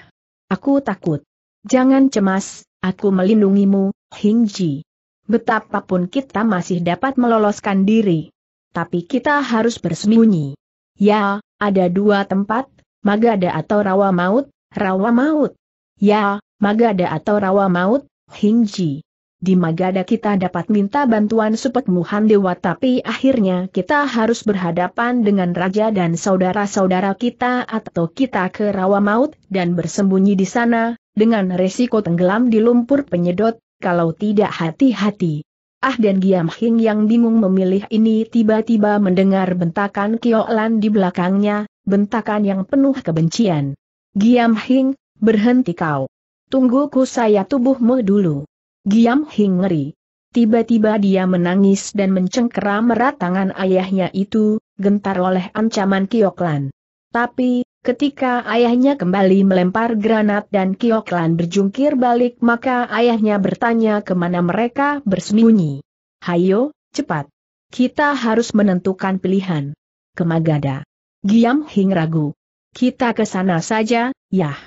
Aku takut. Jangan cemas, Aku melindungimu, Hingji. Betapapun kita masih dapat meloloskan diri. Tapi kita harus bersembunyi. Ya, ada dua tempat, Magada atau Rawa Maut, Rawa Maut. Ya, Magada atau Rawa Maut, Hingji. Di Magada kita dapat minta bantuan Supekmu Handewa tapi akhirnya kita harus berhadapan dengan raja dan saudara-saudara kita atau kita ke rawa maut dan bersembunyi di sana, dengan resiko tenggelam di lumpur penyedot, kalau tidak hati-hati. Ah dan Giam Hing yang bingung memilih ini tiba-tiba mendengar bentakan Kiolan di belakangnya, bentakan yang penuh kebencian. Giam Hing, berhenti kau. Tunggu ku saya tubuhmu dulu. Giam Hing ngeri. Tiba-tiba dia menangis dan mencengkeram erat tangan ayahnya itu, gentar oleh ancaman Kioklan. Tapi, Ketika ayahnya kembali melempar granat dan Kioklan berjungkir balik maka ayahnya bertanya kemana mereka bersembunyi. Hayo, cepat. Kita harus menentukan pilihan. Kemagada. Giam Hing ragu. Kita ke sana saja, yah.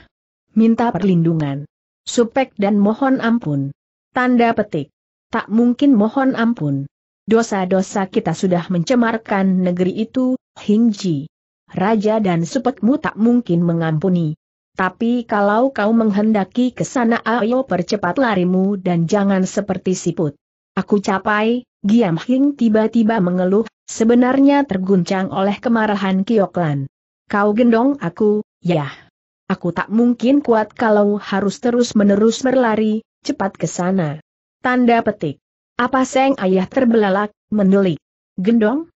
Minta perlindungan. Supek dan mohon ampun. Tanda petik. Tak mungkin mohon ampun. Dosa-dosa kita sudah mencemarkan negeri itu, Hingji raja dan sepetmu tak mungkin mengampuni. Tapi kalau kau menghendaki ke sana ayo percepat larimu dan jangan seperti siput. Aku capai, Giam Hing tiba-tiba mengeluh, sebenarnya terguncang oleh kemarahan Kioklan. Kau gendong aku, ya? Aku tak mungkin kuat kalau harus terus-menerus berlari, cepat ke sana. Tanda petik. Apa seng ayah terbelalak, mendelik. Gendong?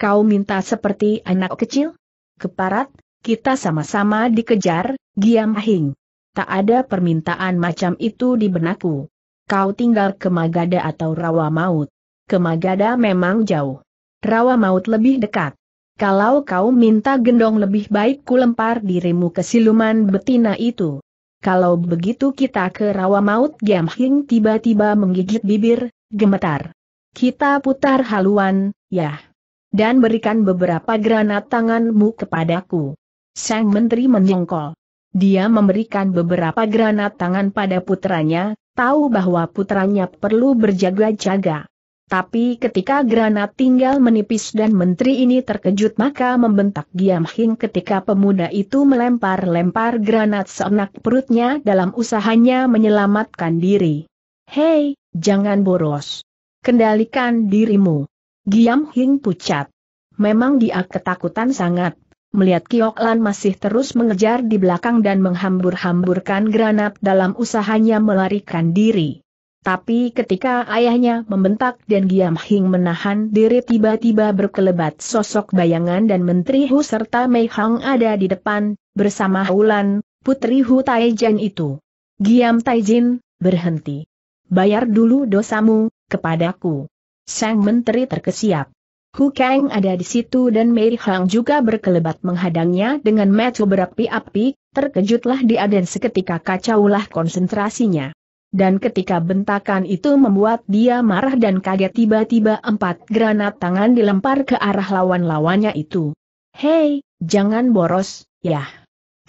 Kau minta seperti anak kecil? Keparat, kita sama-sama dikejar, Giam Hing. Tak ada permintaan macam itu di benakku. Kau tinggal ke Magada atau Rawa Maut. Ke Magada memang jauh. Rawa Maut lebih dekat. Kalau kau minta gendong lebih baik ku lempar dirimu ke siluman betina itu. Kalau begitu kita ke rawa maut Giam Hing tiba-tiba menggigit bibir, gemetar. Kita putar haluan, ya dan berikan beberapa granat tanganmu kepadaku. Sang Menteri menjengkol. Dia memberikan beberapa granat tangan pada putranya, tahu bahwa putranya perlu berjaga-jaga. Tapi ketika granat tinggal menipis dan menteri ini terkejut maka membentak Giam Hing ketika pemuda itu melempar-lempar granat seenak perutnya dalam usahanya menyelamatkan diri. Hei, jangan boros. Kendalikan dirimu. Giam Hing pucat. Memang dia ketakutan sangat. Melihat Kiok Lan masih terus mengejar di belakang dan menghambur-hamburkan granat dalam usahanya melarikan diri. Tapi ketika ayahnya membentak dan Giam Hing menahan diri tiba-tiba berkelebat sosok bayangan dan Menteri Hu serta Mei Hang ada di depan, bersama Hulan, Putri Hu Taijan itu. Giam Taijin, berhenti. Bayar dulu dosamu, kepadaku. Sang menteri terkesiap. Hu Kang ada di situ dan Mei Hang juga berkelebat menghadangnya dengan metu berapi-api, terkejutlah dia dan seketika kacaulah konsentrasinya. Dan ketika bentakan itu membuat dia marah dan kaget tiba-tiba empat granat tangan dilempar ke arah lawan-lawannya itu. Hei, jangan boros, ya.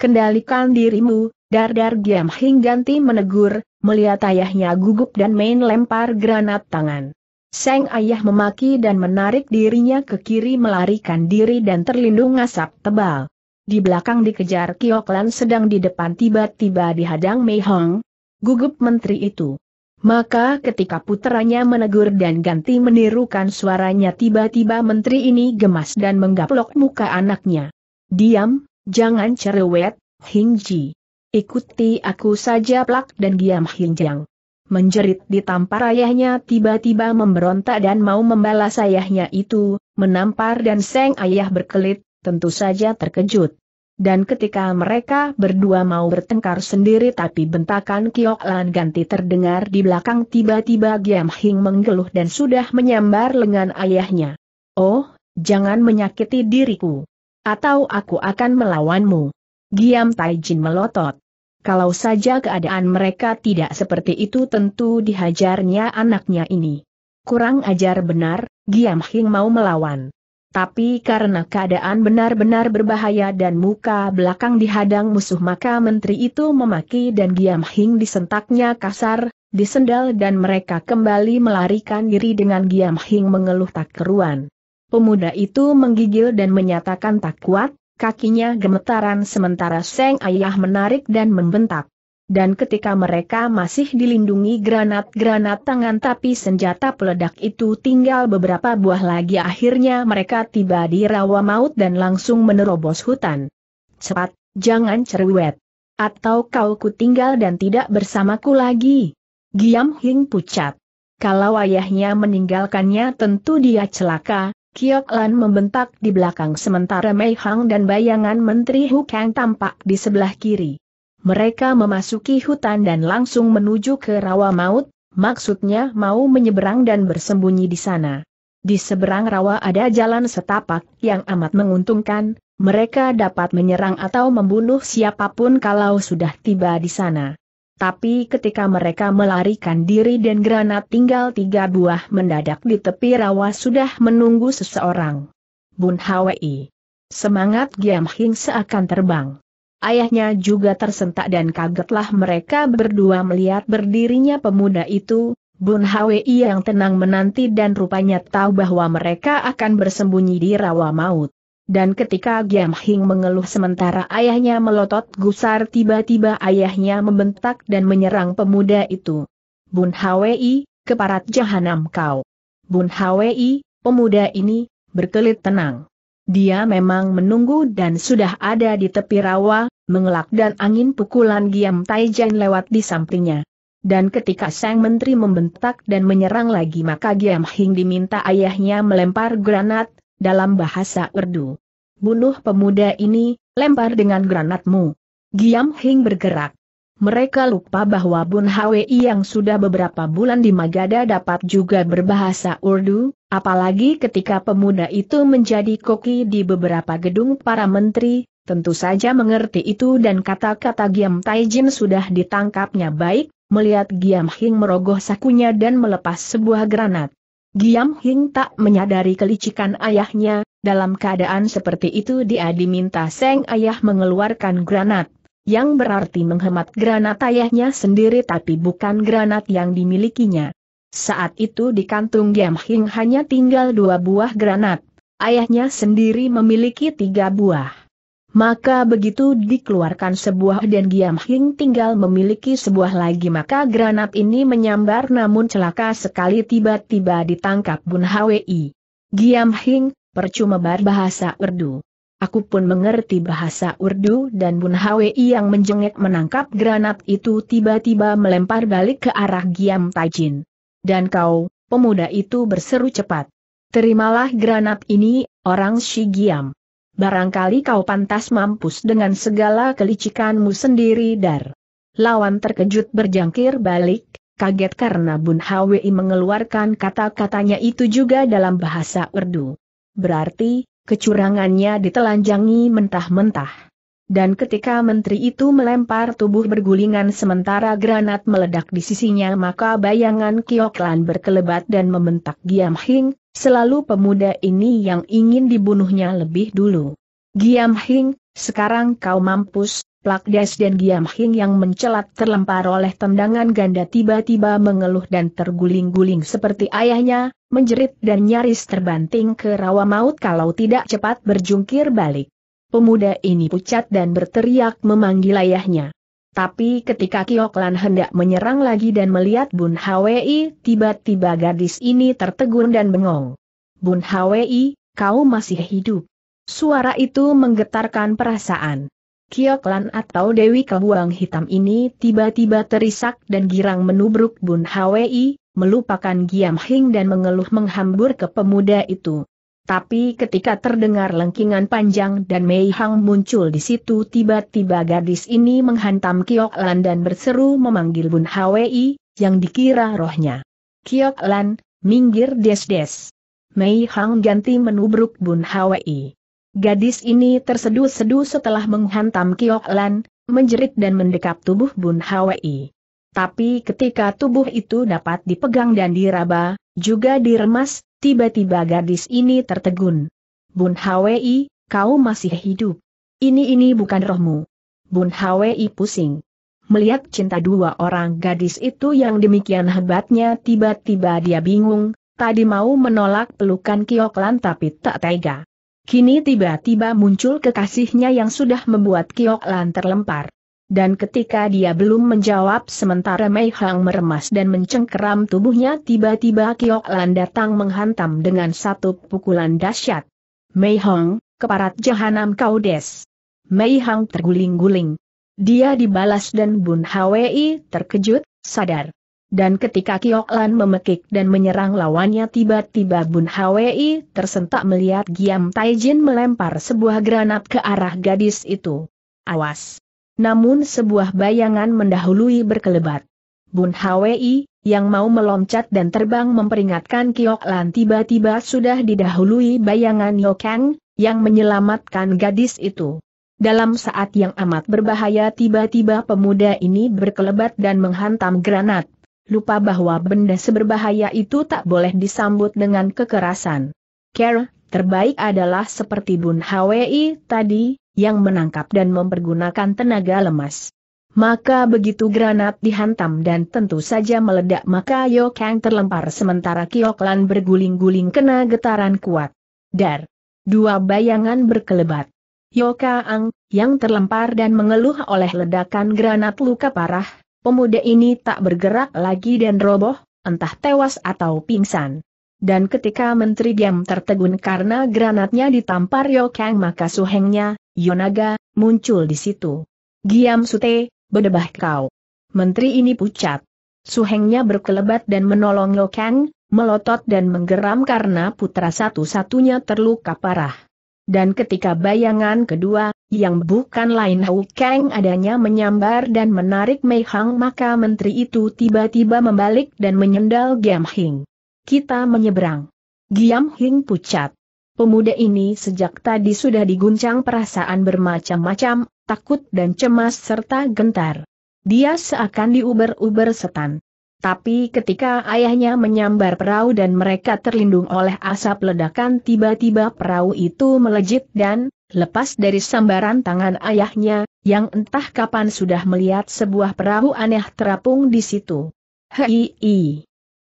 Kendalikan dirimu, dardar Giam hingga ganti menegur, melihat ayahnya gugup dan main lempar granat tangan. Seng ayah memaki dan menarik dirinya ke kiri melarikan diri dan terlindung asap tebal. Di belakang dikejar Kioklan sedang di depan tiba-tiba dihadang Mei Hong, gugup menteri itu. Maka ketika putranya menegur dan ganti menirukan suaranya tiba-tiba menteri ini gemas dan menggaplok muka anaknya. Diam, jangan cerewet, Hingji. Ikuti aku saja plak dan diam Hinjang menjerit tampar ayahnya tiba-tiba memberontak dan mau membalas ayahnya itu, menampar dan seng ayah berkelit, tentu saja terkejut. Dan ketika mereka berdua mau bertengkar sendiri tapi bentakan Kiok Lan ganti terdengar di belakang tiba-tiba Giam Hing menggeluh dan sudah menyambar lengan ayahnya. Oh, jangan menyakiti diriku. Atau aku akan melawanmu. Giam taijin melotot. Kalau saja keadaan mereka tidak seperti itu tentu dihajarnya anaknya ini. Kurang ajar benar, Giam Hing mau melawan. Tapi karena keadaan benar-benar berbahaya dan muka belakang dihadang musuh maka menteri itu memaki dan Giam Hing disentaknya kasar, disendal dan mereka kembali melarikan diri dengan Giam Hing mengeluh tak keruan. Pemuda itu menggigil dan menyatakan tak kuat, kakinya gemetaran sementara Seng Ayah menarik dan membentak. Dan ketika mereka masih dilindungi granat-granat tangan tapi senjata peledak itu tinggal beberapa buah lagi akhirnya mereka tiba di rawa maut dan langsung menerobos hutan. Cepat, jangan cerewet. Atau kau ku tinggal dan tidak bersamaku lagi. Giam Hing pucat. Kalau ayahnya meninggalkannya tentu dia celaka, Kiok Lan membentak di belakang sementara Mei Hang dan bayangan Menteri Hu Kang tampak di sebelah kiri. Mereka memasuki hutan dan langsung menuju ke rawa maut, maksudnya mau menyeberang dan bersembunyi di sana. Di seberang rawa ada jalan setapak yang amat menguntungkan, mereka dapat menyerang atau membunuh siapapun kalau sudah tiba di sana tapi ketika mereka melarikan diri dan granat tinggal tiga buah mendadak di tepi rawa sudah menunggu seseorang. Bun Hwi. Semangat Giam Hing seakan terbang. Ayahnya juga tersentak dan kagetlah mereka berdua melihat berdirinya pemuda itu, Bun Hwi yang tenang menanti dan rupanya tahu bahwa mereka akan bersembunyi di rawa maut. Dan ketika Giam Hing mengeluh sementara ayahnya melotot gusar tiba-tiba ayahnya membentak dan menyerang pemuda itu. Bun Hwi, keparat jahanam kau. Bun Hwi, pemuda ini, berkelit tenang. Dia memang menunggu dan sudah ada di tepi rawa, mengelak dan angin pukulan Giam Taijan lewat di sampingnya. Dan ketika sang menteri membentak dan menyerang lagi maka Giam Hing diminta ayahnya melempar granat, dalam bahasa Urdu. Bunuh pemuda ini, lempar dengan granatmu. Giam Hing bergerak. Mereka lupa bahwa Bun Hwi yang sudah beberapa bulan di Magada dapat juga berbahasa Urdu, apalagi ketika pemuda itu menjadi koki di beberapa gedung para menteri, tentu saja mengerti itu dan kata-kata Giam Taijin sudah ditangkapnya baik, melihat Giam Hing merogoh sakunya dan melepas sebuah granat. Giam Hing tak menyadari kelicikan ayahnya, dalam keadaan seperti itu dia diminta Seng ayah mengeluarkan granat, yang berarti menghemat granat ayahnya sendiri tapi bukan granat yang dimilikinya. Saat itu di kantung Giam Hing hanya tinggal dua buah granat, ayahnya sendiri memiliki tiga buah. Maka begitu dikeluarkan sebuah dan Giam Hing tinggal memiliki sebuah lagi maka granat ini menyambar namun celaka sekali tiba-tiba ditangkap Bun Hwi. Giam Hing, percuma berbahasa Urdu. Aku pun mengerti bahasa Urdu dan Bun Hwi yang menjengek menangkap granat itu tiba-tiba melempar balik ke arah Giam Tajin. Dan kau, pemuda itu berseru cepat. Terimalah granat ini, orang Shi Giam barangkali kau pantas mampus dengan segala kelicikanmu sendiri dar. Lawan terkejut berjangkir balik, kaget karena Bun Hwi mengeluarkan kata-katanya itu juga dalam bahasa Urdu. Berarti, kecurangannya ditelanjangi mentah-mentah. Dan ketika menteri itu melempar tubuh bergulingan sementara granat meledak di sisinya maka bayangan Kioklan berkelebat dan membentak Giam Hing, Selalu pemuda ini yang ingin dibunuhnya lebih dulu. Giam Hing, sekarang kau mampus, Plak Des dan Giam Hing yang mencelat terlempar oleh tendangan ganda tiba-tiba mengeluh dan terguling-guling seperti ayahnya, menjerit dan nyaris terbanting ke rawa maut kalau tidak cepat berjungkir balik. Pemuda ini pucat dan berteriak memanggil ayahnya. Tapi ketika Kioklan hendak menyerang lagi dan melihat Bun Hwi, tiba-tiba gadis ini tertegun dan bengong. Bun Hwi, kau masih hidup. Suara itu menggetarkan perasaan. Kioklan atau Dewi Kebuang Hitam ini tiba-tiba terisak dan girang menubruk Bun Hwi, melupakan Giam Hing dan mengeluh menghambur ke pemuda itu. Tapi ketika terdengar lengkingan panjang dan Mei Hang muncul di situ tiba-tiba gadis ini menghantam Kiok Lan dan berseru memanggil Bun Hwi, yang dikira rohnya. Kiok Lan, minggir des-des. Mei Hang ganti menubruk Bun Hwi. Gadis ini terseduh sedu setelah menghantam Kiok Lan, menjerit dan mendekap tubuh Bun Hwi. Tapi ketika tubuh itu dapat dipegang dan diraba, juga diremas, Tiba-tiba gadis ini tertegun. Bun Hwi, kau masih hidup. Ini ini bukan rohmu. Bun Hwi pusing. Melihat cinta dua orang gadis itu yang demikian hebatnya tiba-tiba dia bingung, tadi mau menolak pelukan Kioklan tapi tak tega. Kini tiba-tiba muncul kekasihnya yang sudah membuat Kioklan terlempar. Dan ketika dia belum menjawab sementara Mei Hang meremas dan mencengkeram tubuhnya tiba-tiba Kiok Lan datang menghantam dengan satu pukulan dahsyat. Mei Hang, keparat jahanam kau des. Mei Hang terguling-guling. Dia dibalas dan Bun Hwi terkejut, sadar. Dan ketika Kiok Lan memekik dan menyerang lawannya tiba-tiba Bun Hwi tersentak melihat Giam Taijin melempar sebuah granat ke arah gadis itu. Awas! Namun sebuah bayangan mendahului berkelebat. Bun Hwi, yang mau meloncat dan terbang memperingatkan Kiok Lan tiba-tiba sudah didahului bayangan Yo Kang yang menyelamatkan gadis itu. Dalam saat yang amat berbahaya tiba-tiba pemuda ini berkelebat dan menghantam granat. Lupa bahwa benda seberbahaya itu tak boleh disambut dengan kekerasan. Care, terbaik adalah seperti Bun Hwi tadi, yang menangkap dan mempergunakan tenaga lemas. Maka begitu granat dihantam dan tentu saja meledak maka Yo Kang terlempar sementara Kioklan berguling-guling kena getaran kuat. Dar! Dua bayangan berkelebat. Yo Kang yang terlempar dan mengeluh oleh ledakan granat luka parah, pemuda ini tak bergerak lagi dan roboh, entah tewas atau pingsan dan ketika Menteri Diam tertegun karena granatnya ditampar Yokang maka suhengnya, Yonaga, muncul di situ. Giam Sute, bedebah kau. Menteri ini pucat. Suhengnya berkelebat dan menolong Yokang, melotot dan menggeram karena putra satu-satunya terluka parah. Dan ketika bayangan kedua, yang bukan lain Hou Kang adanya menyambar dan menarik Mei Hang maka menteri itu tiba-tiba membalik dan menyendal Giam Hing. Kita menyeberang. Giam Hing pucat. Pemuda ini sejak tadi sudah diguncang perasaan bermacam-macam, takut dan cemas serta gentar. Dia seakan diuber-uber setan. Tapi ketika ayahnya menyambar perahu dan mereka terlindung oleh asap ledakan tiba-tiba perahu itu melejit dan, lepas dari sambaran tangan ayahnya, yang entah kapan sudah melihat sebuah perahu aneh terapung di situ. Hei,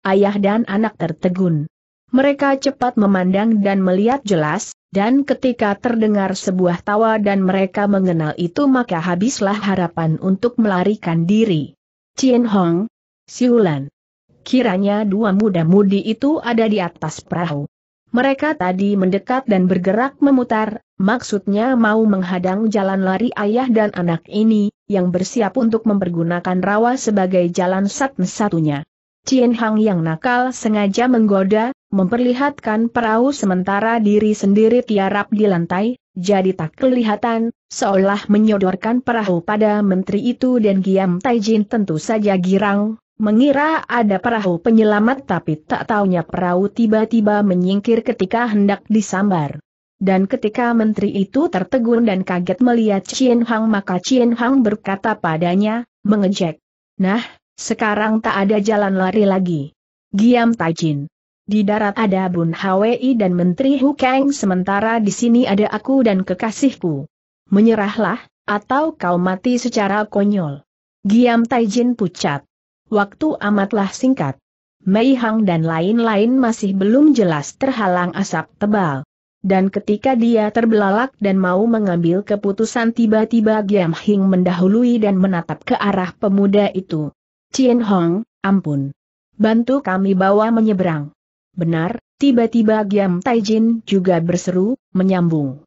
ayah dan anak tertegun. Mereka cepat memandang dan melihat jelas, dan ketika terdengar sebuah tawa dan mereka mengenal itu maka habislah harapan untuk melarikan diri. Cien Hong, Siulan. Kiranya dua muda-mudi itu ada di atas perahu. Mereka tadi mendekat dan bergerak memutar, maksudnya mau menghadang jalan lari ayah dan anak ini, yang bersiap untuk mempergunakan rawa sebagai jalan satu-satunya. Cien Hang yang nakal sengaja menggoda, memperlihatkan perahu sementara diri sendiri tiarap di lantai, jadi tak kelihatan, seolah menyodorkan perahu pada menteri itu dan Giam Taijin tentu saja girang, mengira ada perahu penyelamat tapi tak taunya perahu tiba-tiba menyingkir ketika hendak disambar. Dan ketika menteri itu tertegun dan kaget melihat Cien Hang maka Cien Hang berkata padanya, mengejek. Nah, sekarang tak ada jalan lari lagi. Giam Taijin. Di darat ada Bun Hwi dan Menteri Hu Kang, sementara di sini ada aku dan kekasihku. Menyerahlah, atau kau mati secara konyol. Giam Taijin pucat. Waktu amatlah singkat. Mei Hang dan lain-lain masih belum jelas terhalang asap tebal. Dan ketika dia terbelalak dan mau mengambil keputusan tiba-tiba Giam Hing mendahului dan menatap ke arah pemuda itu. Cien Hong, ampun. Bantu kami bawa menyeberang. Benar, tiba-tiba Giam Taijin juga berseru, menyambung.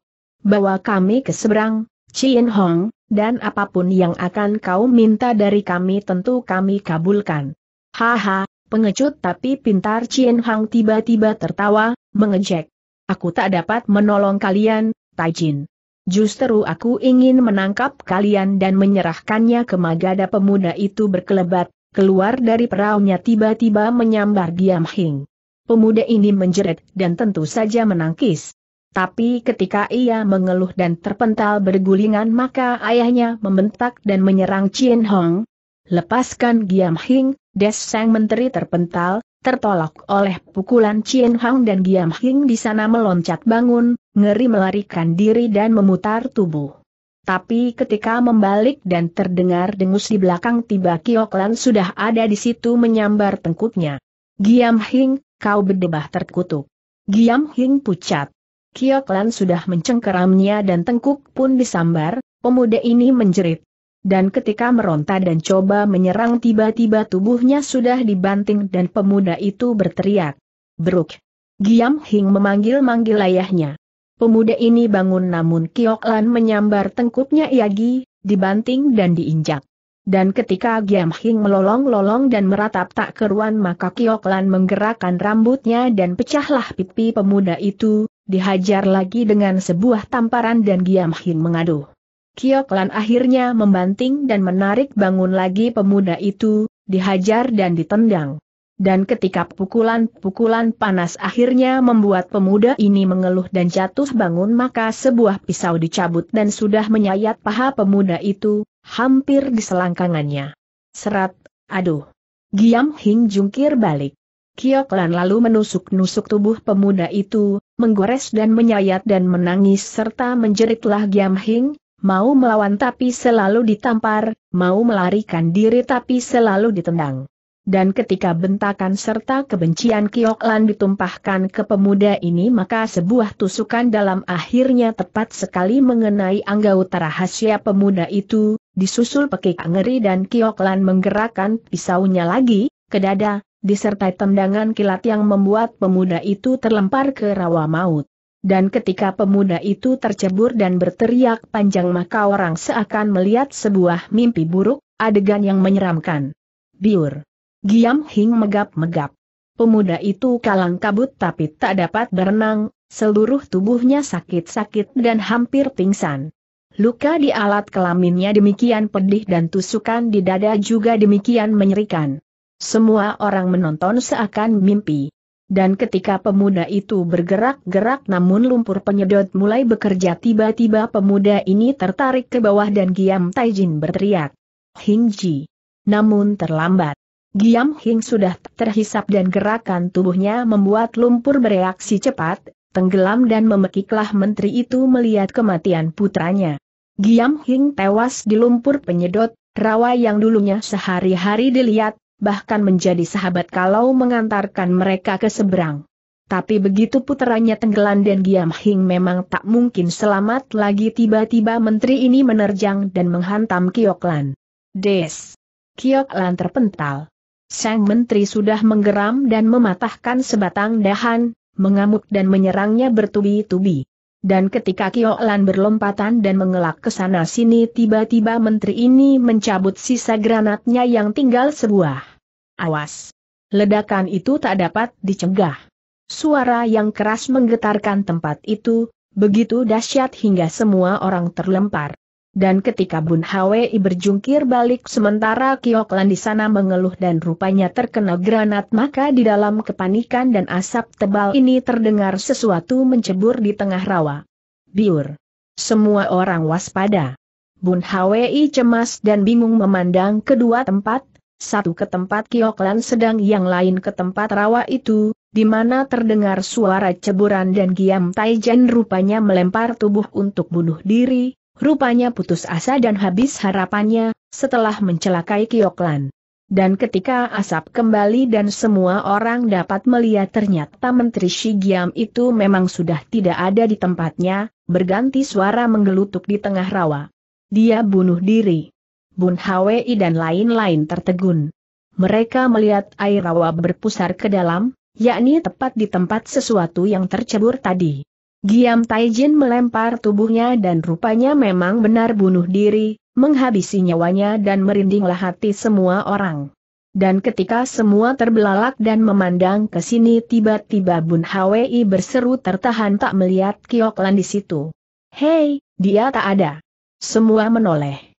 Bawa kami ke seberang, Cien Hong, dan apapun yang akan kau minta dari kami tentu kami kabulkan. Haha, pengecut tapi pintar Cien Hong tiba-tiba tertawa, mengejek. Aku tak dapat menolong kalian, Taijin. Justru aku ingin menangkap kalian dan menyerahkannya ke Magada pemuda itu berkelebat, keluar dari peraunya tiba-tiba menyambar Giam Hing. Pemuda ini menjerit dan tentu saja menangkis. Tapi ketika ia mengeluh dan terpental bergulingan maka ayahnya membentak dan menyerang Chin Hong. Lepaskan Giam Hing, Des Sang Menteri terpental, tertolak oleh pukulan Chien Hang dan Giam Hing di sana meloncat bangun, ngeri melarikan diri dan memutar tubuh. Tapi ketika membalik dan terdengar dengus di belakang tiba Kioklan sudah ada di situ menyambar tengkuknya. Giam Hing, kau berdebah terkutuk. Giam Hing pucat. Kioklan sudah mencengkeramnya dan tengkuk pun disambar, pemuda ini menjerit dan ketika meronta dan coba menyerang tiba-tiba tubuhnya sudah dibanting dan pemuda itu berteriak. Beruk! Giam Hing memanggil-manggil ayahnya. Pemuda ini bangun namun Kiok Lan menyambar tengkupnya Yagi, dibanting dan diinjak. Dan ketika Giam Hing melolong-lolong dan meratap tak keruan maka Kiok Lan menggerakkan rambutnya dan pecahlah pipi pemuda itu, dihajar lagi dengan sebuah tamparan dan Giam Hing mengaduh. Kioklan akhirnya membanting dan menarik bangun lagi pemuda itu, dihajar dan ditendang. Dan ketika pukulan-pukulan panas akhirnya membuat pemuda ini mengeluh dan jatuh bangun maka sebuah pisau dicabut dan sudah menyayat paha pemuda itu, hampir di selangkangannya. Serat, aduh. Giam Hing jungkir balik. Kioklan lalu menusuk-nusuk tubuh pemuda itu, menggores dan menyayat dan menangis serta menjeritlah Giam Hing, mau melawan tapi selalu ditampar, mau melarikan diri tapi selalu ditendang. Dan ketika bentakan serta kebencian Kioklan ditumpahkan ke pemuda ini maka sebuah tusukan dalam akhirnya tepat sekali mengenai anggota rahasia pemuda itu, disusul pekik ngeri dan Kioklan menggerakkan pisaunya lagi, ke dada, disertai tendangan kilat yang membuat pemuda itu terlempar ke rawa maut. Dan ketika pemuda itu tercebur dan berteriak panjang maka orang seakan melihat sebuah mimpi buruk, adegan yang menyeramkan. Biur. Giam Hing megap-megap. Pemuda itu kalang kabut tapi tak dapat berenang, seluruh tubuhnya sakit-sakit dan hampir pingsan. Luka di alat kelaminnya demikian pedih dan tusukan di dada juga demikian menyerikan. Semua orang menonton seakan mimpi. Dan ketika pemuda itu bergerak-gerak namun lumpur penyedot mulai bekerja tiba-tiba pemuda ini tertarik ke bawah dan Giam Taijin berteriak. Hing Namun terlambat. Giam Hing sudah terhisap dan gerakan tubuhnya membuat lumpur bereaksi cepat, tenggelam dan memekiklah menteri itu melihat kematian putranya. Giam Hing tewas di lumpur penyedot, rawa yang dulunya sehari-hari dilihat, bahkan menjadi sahabat kalau mengantarkan mereka ke seberang. Tapi begitu puteranya tenggelam dan Giam Hing memang tak mungkin selamat lagi tiba-tiba menteri ini menerjang dan menghantam Kioklan. Des! Kioklan terpental. Sang menteri sudah menggeram dan mematahkan sebatang dahan, mengamuk dan menyerangnya bertubi-tubi. Dan ketika Kioklan berlompatan dan mengelak ke sana sini tiba-tiba menteri ini mencabut sisa granatnya yang tinggal sebuah. Awas! Ledakan itu tak dapat dicegah. Suara yang keras menggetarkan tempat itu, begitu dahsyat hingga semua orang terlempar. Dan ketika Bun Hwi berjungkir balik sementara Kioklan di sana mengeluh dan rupanya terkena granat maka di dalam kepanikan dan asap tebal ini terdengar sesuatu mencebur di tengah rawa. Biur. Semua orang waspada. Bun Hwi cemas dan bingung memandang kedua tempat, satu ke tempat Kioklan sedang yang lain ke tempat rawa itu, di mana terdengar suara ceburan dan Giam Taijen rupanya melempar tubuh untuk bunuh diri, rupanya putus asa dan habis harapannya, setelah mencelakai Kioklan. Dan ketika asap kembali dan semua orang dapat melihat ternyata Menteri Shigiam itu memang sudah tidak ada di tempatnya, berganti suara menggelutuk di tengah rawa. Dia bunuh diri. Bun Hwi dan lain-lain tertegun. Mereka melihat air rawa berpusar ke dalam, yakni tepat di tempat sesuatu yang tercebur tadi. Giam Taijin melempar tubuhnya dan rupanya memang benar bunuh diri, menghabisi nyawanya dan merindinglah hati semua orang. Dan ketika semua terbelalak dan memandang ke sini tiba-tiba Bun Hwi berseru tertahan tak melihat Kioklan di situ. Hei, dia tak ada. Semua menoleh.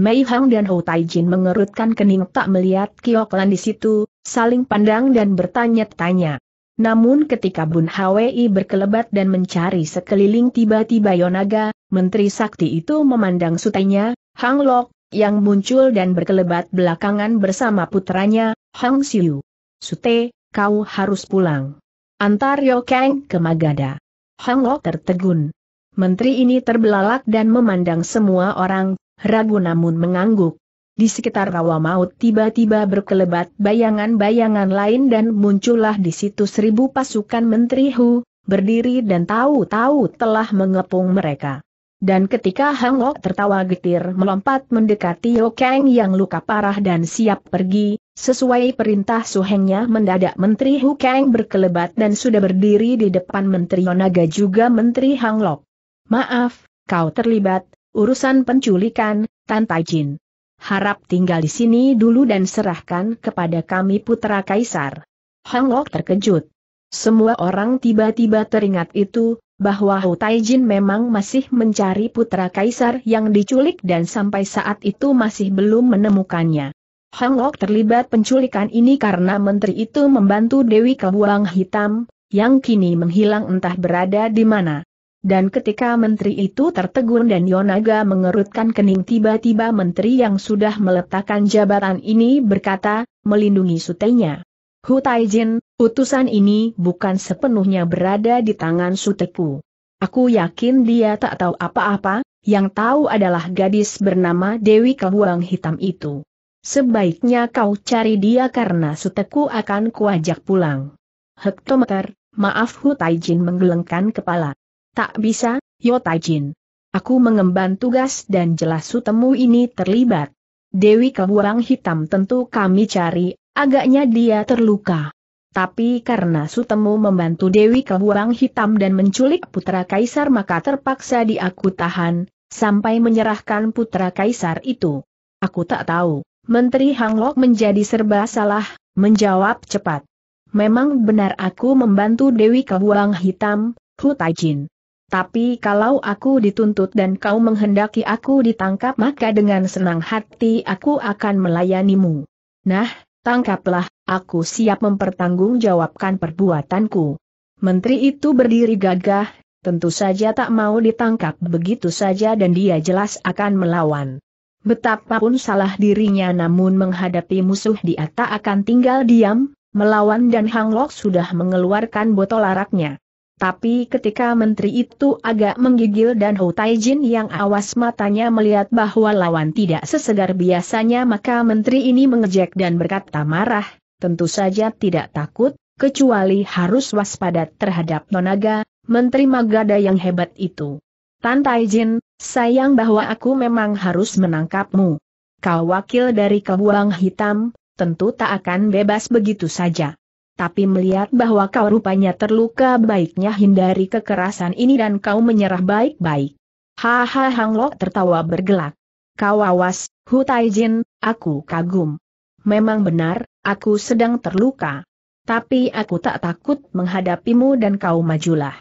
Mei Hang dan Ho Tai Jin mengerutkan kening tak melihat Kiok Lan di situ, saling pandang dan bertanya-tanya. Namun ketika Bun Hwi berkelebat dan mencari sekeliling tiba-tiba Yonaga, Menteri Sakti itu memandang sutenya, Hang Lok, yang muncul dan berkelebat belakangan bersama putranya, Hang Siu. Sute, kau harus pulang. Antar Yokeng ke Magada. Hang Lok tertegun. Menteri ini terbelalak dan memandang semua orang, ragu namun mengangguk. Di sekitar rawa maut tiba-tiba berkelebat bayangan-bayangan lain dan muncullah di situ seribu pasukan Menteri Hu, berdiri dan tahu-tahu telah mengepung mereka. Dan ketika Hang Ok tertawa getir melompat mendekati Yo Kang yang luka parah dan siap pergi, sesuai perintah suhengnya mendadak Menteri Hu Kang berkelebat dan sudah berdiri di depan Menteri Yonaga juga Menteri Hang Lok. Maaf, kau terlibat, urusan penculikan, Tan Taijin. Harap tinggal di sini dulu dan serahkan kepada kami putra kaisar. Hang Lok terkejut. Semua orang tiba-tiba teringat itu, bahwa Hou Taijin memang masih mencari putra kaisar yang diculik dan sampai saat itu masih belum menemukannya. Hang Lok terlibat penculikan ini karena menteri itu membantu Dewi Kebuang Hitam, yang kini menghilang entah berada di mana. Dan ketika menteri itu tertegun dan Yonaga mengerutkan kening tiba-tiba menteri yang sudah meletakkan jabatan ini berkata, melindungi sutenya. Hutaijin, utusan ini bukan sepenuhnya berada di tangan suteku. Aku yakin dia tak tahu apa-apa, yang tahu adalah gadis bernama Dewi Kehuang Hitam itu. Sebaiknya kau cari dia karena suteku akan kuajak pulang. Hektometer, maaf Hutaijin menggelengkan kepala. Tak bisa, Yo Taijin. Aku mengemban tugas dan jelas sutemu ini terlibat. Dewi Kebuang Hitam tentu kami cari, agaknya dia terluka. Tapi karena Sutemu membantu Dewi Kebuang Hitam dan menculik putra Kaisar maka terpaksa diaku tahan, sampai menyerahkan putra Kaisar itu. Aku tak tahu. Menteri Hanglok menjadi serba salah, menjawab cepat. Memang benar aku membantu Dewi Kebuang Hitam, Taijin. Tapi kalau aku dituntut dan kau menghendaki aku ditangkap maka dengan senang hati aku akan melayanimu. Nah, tangkaplah, aku siap mempertanggungjawabkan perbuatanku. Menteri itu berdiri gagah, tentu saja tak mau ditangkap begitu saja dan dia jelas akan melawan. Betapapun salah dirinya namun menghadapi musuh dia tak akan tinggal diam, melawan dan Hang Lok sudah mengeluarkan botol araknya. Tapi ketika menteri itu agak menggigil dan Hou Taijin yang awas matanya melihat bahwa lawan tidak sesegar biasanya maka menteri ini mengejek dan berkata marah, tentu saja tidak takut, kecuali harus waspada terhadap Nonaga, menteri Magada yang hebat itu. Tan Taijin, sayang bahwa aku memang harus menangkapmu. Kau wakil dari kebuang hitam, tentu tak akan bebas begitu saja tapi melihat bahwa kau rupanya terluka baiknya hindari kekerasan ini dan kau menyerah baik-baik. Haha Hang Lok tertawa bergelak. Kau awas, Hu Taijin, aku kagum. Memang benar, aku sedang terluka. Tapi aku tak takut menghadapimu dan kau majulah.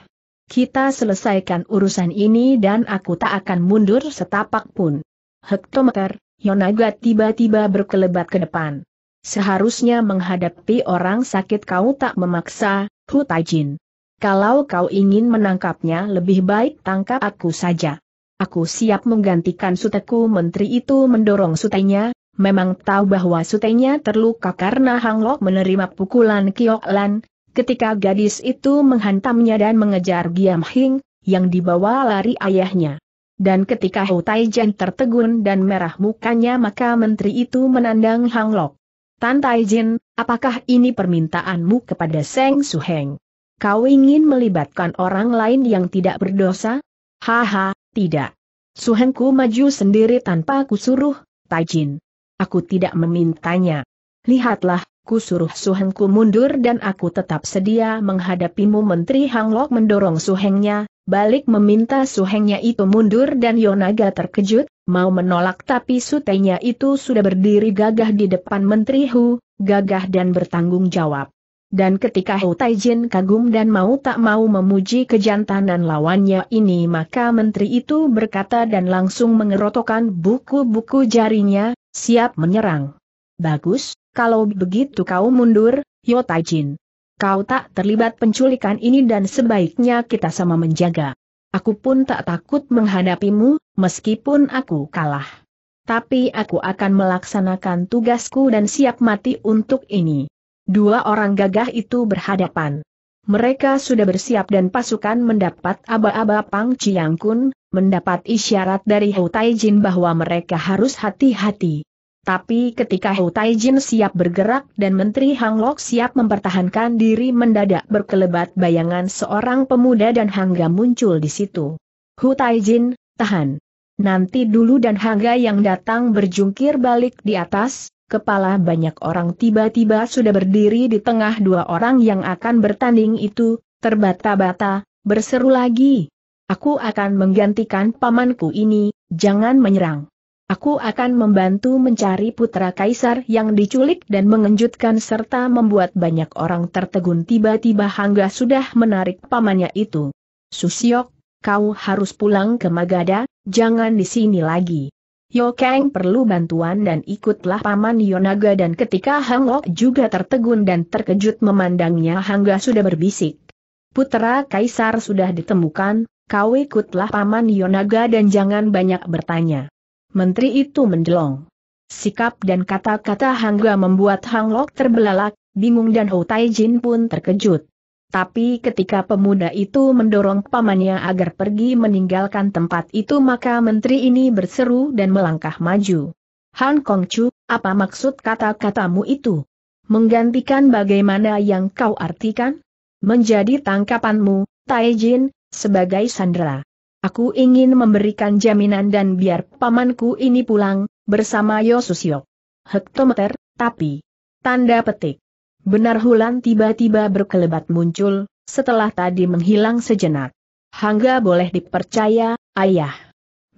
Kita selesaikan urusan ini dan aku tak akan mundur setapak pun. Hektometer, Yonaga tiba-tiba berkelebat ke depan. Seharusnya menghadapi orang sakit kau tak memaksa, Hu Taijin. Kalau kau ingin menangkapnya lebih baik tangkap aku saja. Aku siap menggantikan suteku menteri itu mendorong sutenya, memang tahu bahwa sutenya terluka karena Hang Lok menerima pukulan Kiok Lan, ketika gadis itu menghantamnya dan mengejar Giam Hing, yang dibawa lari ayahnya. Dan ketika Hu Taijin tertegun dan merah mukanya maka menteri itu menandang Hang Lok. Tan Taijin, apakah ini permintaanmu kepada Seng Suheng? Kau ingin melibatkan orang lain yang tidak berdosa? Haha, tidak. Suhengku maju sendiri tanpa kusuruh, suruh, Taijin. Aku tidak memintanya. Lihatlah, ku suruh Suhengku mundur dan aku tetap sedia menghadapimu Menteri Hanglok mendorong Suhengnya, balik meminta Suhengnya itu mundur dan Yonaga terkejut, mau menolak tapi sutenya itu sudah berdiri gagah di depan Menteri Hu, gagah dan bertanggung jawab. Dan ketika Hu Taijin kagum dan mau tak mau memuji kejantanan lawannya ini maka menteri itu berkata dan langsung mengerotokan buku-buku jarinya, siap menyerang. Bagus, kalau begitu kau mundur, Yo Taijin. Kau tak terlibat penculikan ini dan sebaiknya kita sama menjaga. Aku pun tak takut menghadapimu, meskipun aku kalah. Tapi aku akan melaksanakan tugasku dan siap mati untuk ini. Dua orang gagah itu berhadapan. Mereka sudah bersiap dan pasukan mendapat aba-aba Pang Chiang Kun, mendapat isyarat dari Hou Taijin bahwa mereka harus hati-hati. Tapi ketika Hou Taijin siap bergerak dan Menteri Hang Lok siap mempertahankan diri mendadak berkelebat bayangan seorang pemuda dan Hangga muncul di situ. Hu Taijin, tahan. Nanti dulu dan Hangga yang datang berjungkir balik di atas, kepala banyak orang tiba-tiba sudah berdiri di tengah dua orang yang akan bertanding itu, terbata-bata, berseru lagi. Aku akan menggantikan pamanku ini, jangan menyerang. Aku akan membantu mencari putra kaisar yang diculik dan mengejutkan serta membuat banyak orang tertegun tiba-tiba Hangga sudah menarik pamannya itu. Susiok, kau harus pulang ke Magada, jangan di sini lagi. Yo Kang perlu bantuan dan ikutlah Paman Yonaga dan ketika Hang Lok juga tertegun dan terkejut memandangnya Hangga sudah berbisik. Putra Kaisar sudah ditemukan, kau ikutlah Paman Yonaga dan jangan banyak bertanya. Menteri itu mendelong. Sikap dan kata-kata Hangga membuat Hang Lok terbelalak, bingung dan Ho Taijin pun terkejut. Tapi ketika pemuda itu mendorong pamannya agar pergi meninggalkan tempat itu maka menteri ini berseru dan melangkah maju. Han Chu, apa maksud kata-katamu itu? Menggantikan bagaimana yang kau artikan? Menjadi tangkapanmu, Taijin, sebagai sandera. Aku ingin memberikan jaminan dan biar pamanku ini pulang, bersama Yosusyok. Hektometer, tapi... Tanda petik. Benar Hulan tiba-tiba berkelebat muncul, setelah tadi menghilang sejenak. Hangga boleh dipercaya, ayah.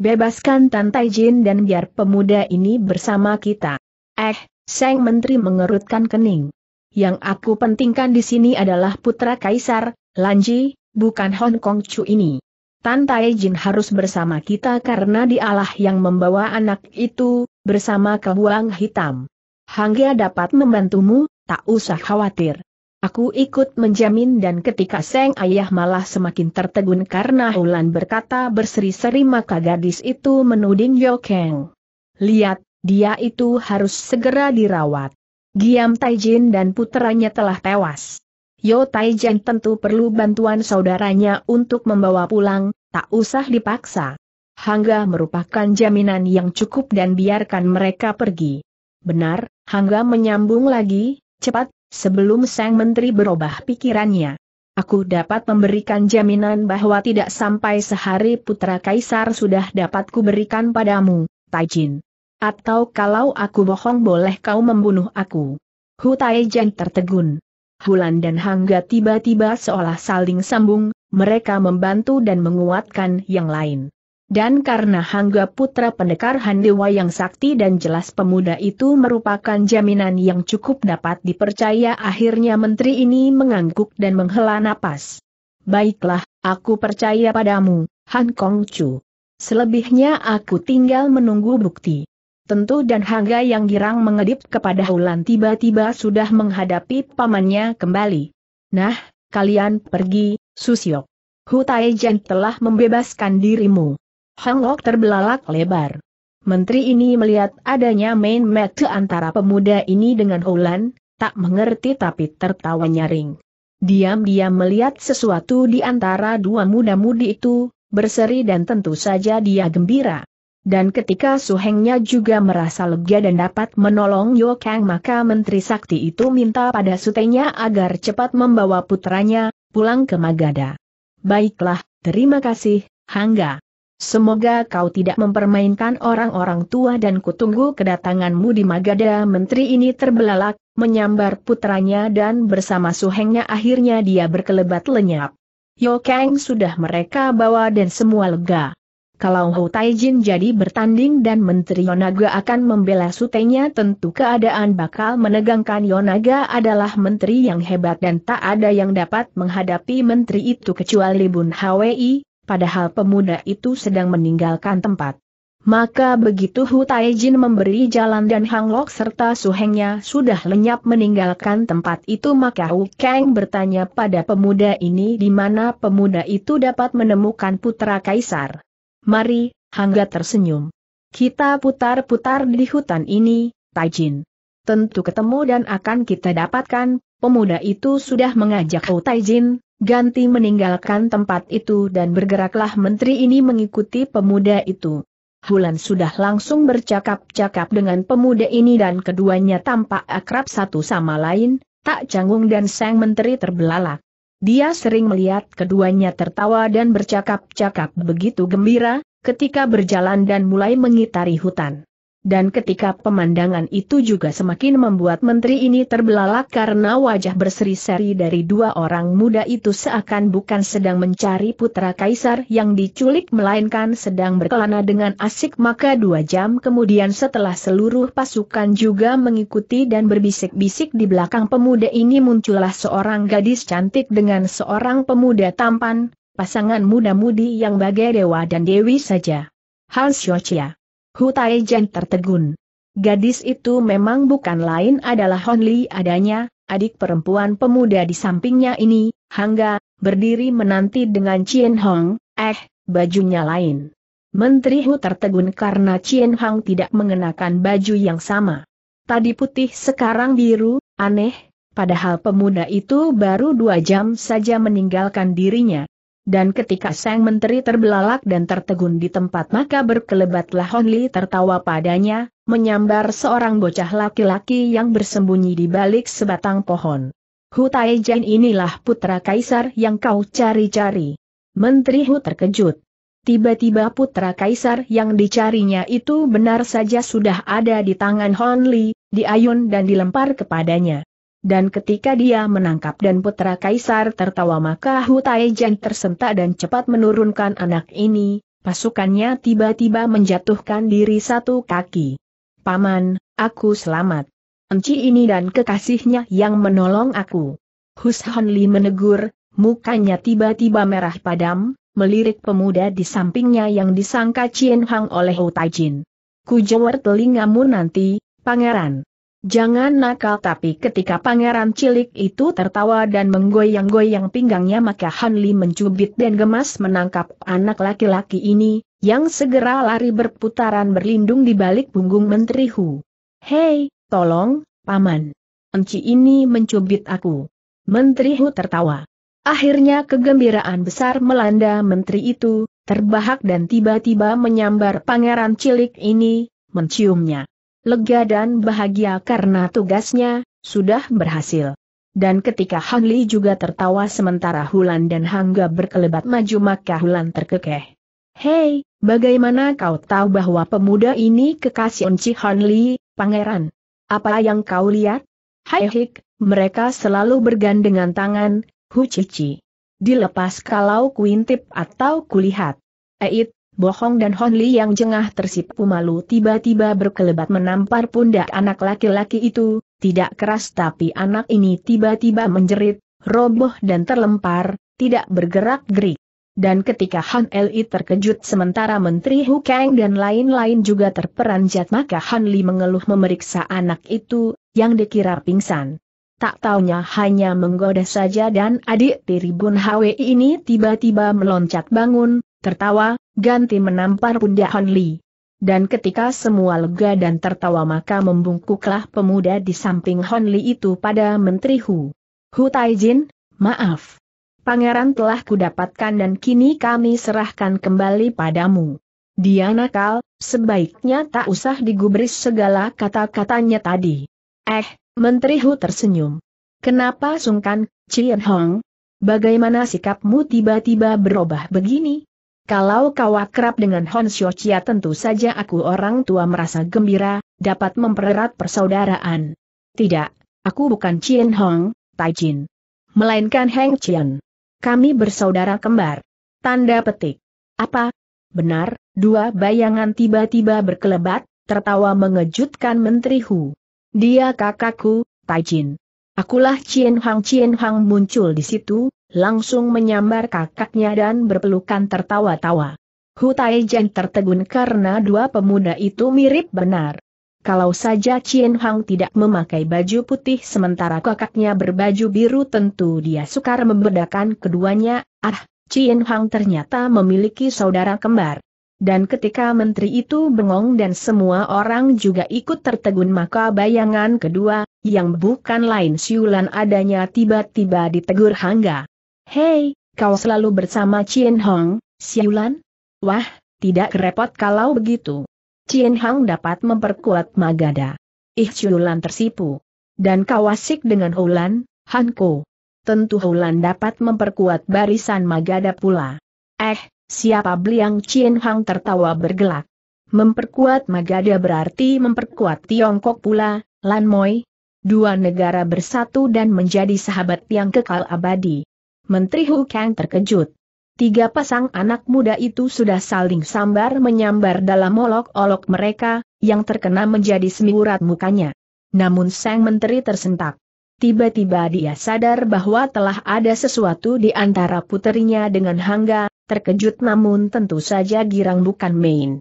Bebaskan Tan jin dan biar pemuda ini bersama kita. Eh, Seng Menteri mengerutkan kening. Yang aku pentingkan di sini adalah putra Kaisar, Lanji, bukan Hong Kong Chu ini. Tan jin harus bersama kita karena dialah yang membawa anak itu, bersama ke Huang Hitam. Hangga dapat membantumu, tak usah khawatir. Aku ikut menjamin dan ketika Seng Ayah malah semakin tertegun karena Hulan berkata berseri-seri maka gadis itu menuding Yokeeng. Lihat, dia itu harus segera dirawat. Giam Taijin dan putranya telah tewas. Yo Taijin tentu perlu bantuan saudaranya untuk membawa pulang, tak usah dipaksa. Hangga merupakan jaminan yang cukup dan biarkan mereka pergi. Benar, Hangga menyambung lagi, Cepat, sebelum sang menteri berubah pikirannya. Aku dapat memberikan jaminan bahwa tidak sampai sehari putra kaisar sudah dapat kuberikan padamu, Taijin. Atau kalau aku bohong boleh kau membunuh aku. Hu Taijin tertegun. Hulan dan Hangga tiba-tiba seolah saling sambung, mereka membantu dan menguatkan yang lain. Dan karena Hangga Putra Pendekar Handewa yang sakti dan jelas pemuda itu merupakan jaminan yang cukup dapat dipercaya akhirnya menteri ini mengangguk dan menghela napas. Baiklah, aku percaya padamu, Han Kong Chu. Selebihnya aku tinggal menunggu bukti. Tentu dan Hangga yang girang mengedip kepada Hulan tiba-tiba sudah menghadapi pamannya kembali. Nah, kalian pergi, Susyok. Hutai Jen telah membebaskan dirimu. Hang terbelalak lebar. Menteri ini melihat adanya main match antara pemuda ini dengan Hulan, tak mengerti tapi tertawa nyaring. Diam-diam melihat sesuatu di antara dua muda-mudi itu, berseri dan tentu saja dia gembira. Dan ketika suhengnya juga merasa lega dan dapat menolong Yo Kang maka Menteri Sakti itu minta pada sutenya agar cepat membawa putranya, pulang ke Magada. Baiklah, terima kasih, Hangga. Semoga kau tidak mempermainkan orang-orang tua dan kutunggu kedatanganmu di Magada Menteri ini terbelalak, menyambar putranya dan bersama suhengnya akhirnya dia berkelebat lenyap. Yo Kang sudah mereka bawa dan semua lega. Kalau Hou Taijin jadi bertanding dan Menteri Yonaga akan membela sutenya tentu keadaan bakal menegangkan Yonaga adalah menteri yang hebat dan tak ada yang dapat menghadapi menteri itu kecuali Bun Hwi, padahal pemuda itu sedang meninggalkan tempat. Maka begitu Hu Taijin memberi jalan dan Hang Lok serta suhengnya sudah lenyap meninggalkan tempat itu maka Hu Kang bertanya pada pemuda ini di mana pemuda itu dapat menemukan putra kaisar. Mari, Hangga tersenyum. Kita putar-putar di hutan ini, Taijin. Tentu ketemu dan akan kita dapatkan, pemuda itu sudah mengajak Hu Taijin, ganti meninggalkan tempat itu dan bergeraklah menteri ini mengikuti pemuda itu. Hulan sudah langsung bercakap-cakap dengan pemuda ini dan keduanya tampak akrab satu sama lain, tak canggung dan sang menteri terbelalak. Dia sering melihat keduanya tertawa dan bercakap-cakap begitu gembira, ketika berjalan dan mulai mengitari hutan. Dan ketika pemandangan itu juga semakin membuat menteri ini terbelalak karena wajah berseri-seri dari dua orang muda itu seakan bukan sedang mencari putra kaisar yang diculik melainkan sedang berkelana dengan asik maka dua jam kemudian setelah seluruh pasukan juga mengikuti dan berbisik-bisik di belakang pemuda ini muncullah seorang gadis cantik dengan seorang pemuda tampan, pasangan muda-mudi yang bagai dewa dan dewi saja. Hans Yochia Hutai Jen tertegun. Gadis itu memang bukan lain adalah Hon Li adanya, adik perempuan pemuda di sampingnya ini, Hangga, berdiri menanti dengan Chien Hong, eh, bajunya lain. Menteri Hu tertegun karena Chien Hong tidak mengenakan baju yang sama. Tadi putih sekarang biru, aneh, padahal pemuda itu baru dua jam saja meninggalkan dirinya, dan ketika sang menteri terbelalak dan tertegun di tempat maka berkelebatlah Hon Li tertawa padanya, menyambar seorang bocah laki-laki yang bersembunyi di balik sebatang pohon. Hu Taijian inilah putra kaisar yang kau cari-cari. Menteri Hu terkejut. Tiba-tiba putra kaisar yang dicarinya itu benar saja sudah ada di tangan Hon Li, diayun dan dilempar kepadanya. Dan ketika dia menangkap dan putra kaisar tertawa maka Hu Hutaijan tersentak dan cepat menurunkan anak ini, pasukannya tiba-tiba menjatuhkan diri satu kaki. Paman, aku selamat. Enci ini dan kekasihnya yang menolong aku. Hus Hon Li menegur, mukanya tiba-tiba merah padam, melirik pemuda di sampingnya yang disangka Cien Hang oleh Hu Ku Kujower telingamu nanti, pangeran. Jangan nakal tapi ketika pangeran cilik itu tertawa dan menggoyang-goyang pinggangnya maka Han Li mencubit dan gemas menangkap anak laki-laki ini, yang segera lari berputaran berlindung di balik punggung Menteri Hu. Hei, tolong, paman. Enci ini mencubit aku. Menteri Hu tertawa. Akhirnya kegembiraan besar melanda menteri itu, terbahak dan tiba-tiba menyambar pangeran cilik ini, menciumnya lega dan bahagia karena tugasnya sudah berhasil. Dan ketika Hang Li juga tertawa sementara Hulan dan Hangga berkelebat maju maka Hulan terkekeh. Hei, bagaimana kau tahu bahwa pemuda ini kekasih Unci Han Li, pangeran? Apa yang kau lihat? Hai hik, mereka selalu bergandengan tangan, hu cici. Dilepas kalau kuintip atau kulihat. Eit, Bohong dan Hon Li yang jengah tersipu malu tiba-tiba berkelebat menampar pundak anak laki-laki itu, tidak keras tapi anak ini tiba-tiba menjerit, roboh dan terlempar, tidak bergerak gerik. Dan ketika Han Li terkejut sementara Menteri Hu Kang dan lain-lain juga terperanjat maka Han Li mengeluh memeriksa anak itu, yang dikira pingsan. Tak taunya hanya menggoda saja dan adik tiri Bun Hwi ini tiba-tiba meloncat bangun, tertawa, ganti menampar pundak Hon Li. Dan ketika semua lega dan tertawa maka membungkuklah pemuda di samping Hon Li itu pada Menteri Hu. Hu Taijin, maaf. Pangeran telah kudapatkan dan kini kami serahkan kembali padamu. Dia nakal, sebaiknya tak usah digubris segala kata-katanya tadi. Eh, Menteri Hu tersenyum. Kenapa sungkan, Cilian Hong? Bagaimana sikapmu tiba-tiba berubah begini? Kalau kau akrab dengan Hon Xiochia tentu saja aku orang tua merasa gembira, dapat mempererat persaudaraan. Tidak, aku bukan Chien Hong, Taijin. Melainkan Heng Chien. Kami bersaudara kembar. Tanda petik. Apa? Benar, dua bayangan tiba-tiba berkelebat, tertawa mengejutkan Menteri Hu. Dia kakakku, Taijin. Akulah Chien Hang Chien Hang muncul di situ, langsung menyambar kakaknya dan berpelukan tertawa-tawa. Hu Taijian tertegun karena dua pemuda itu mirip benar. Kalau saja Qin Hang tidak memakai baju putih sementara kakaknya berbaju biru tentu dia sukar membedakan keduanya, ah, Qin Hang ternyata memiliki saudara kembar. Dan ketika menteri itu bengong dan semua orang juga ikut tertegun maka bayangan kedua, yang bukan lain siulan adanya tiba-tiba ditegur hangga. Hei, kau selalu bersama Chien Hong, Siulan? Wah, tidak repot kalau begitu. Chien Hong dapat memperkuat Magada. Ih Siulan tersipu. Dan kau asik dengan Hulan, Hanko. Tentu Hulan dapat memperkuat barisan Magada pula. Eh, siapa beliang Chien Hong tertawa bergelak. Memperkuat Magada berarti memperkuat Tiongkok pula, Lan Moi. Dua negara bersatu dan menjadi sahabat yang kekal abadi. Menteri Hu Kang terkejut. Tiga pasang anak muda itu sudah saling sambar menyambar dalam olok-olok mereka, yang terkena menjadi semiurat mukanya. Namun sang menteri tersentak. Tiba-tiba dia sadar bahwa telah ada sesuatu di antara puterinya dengan Hangga, terkejut namun tentu saja girang bukan main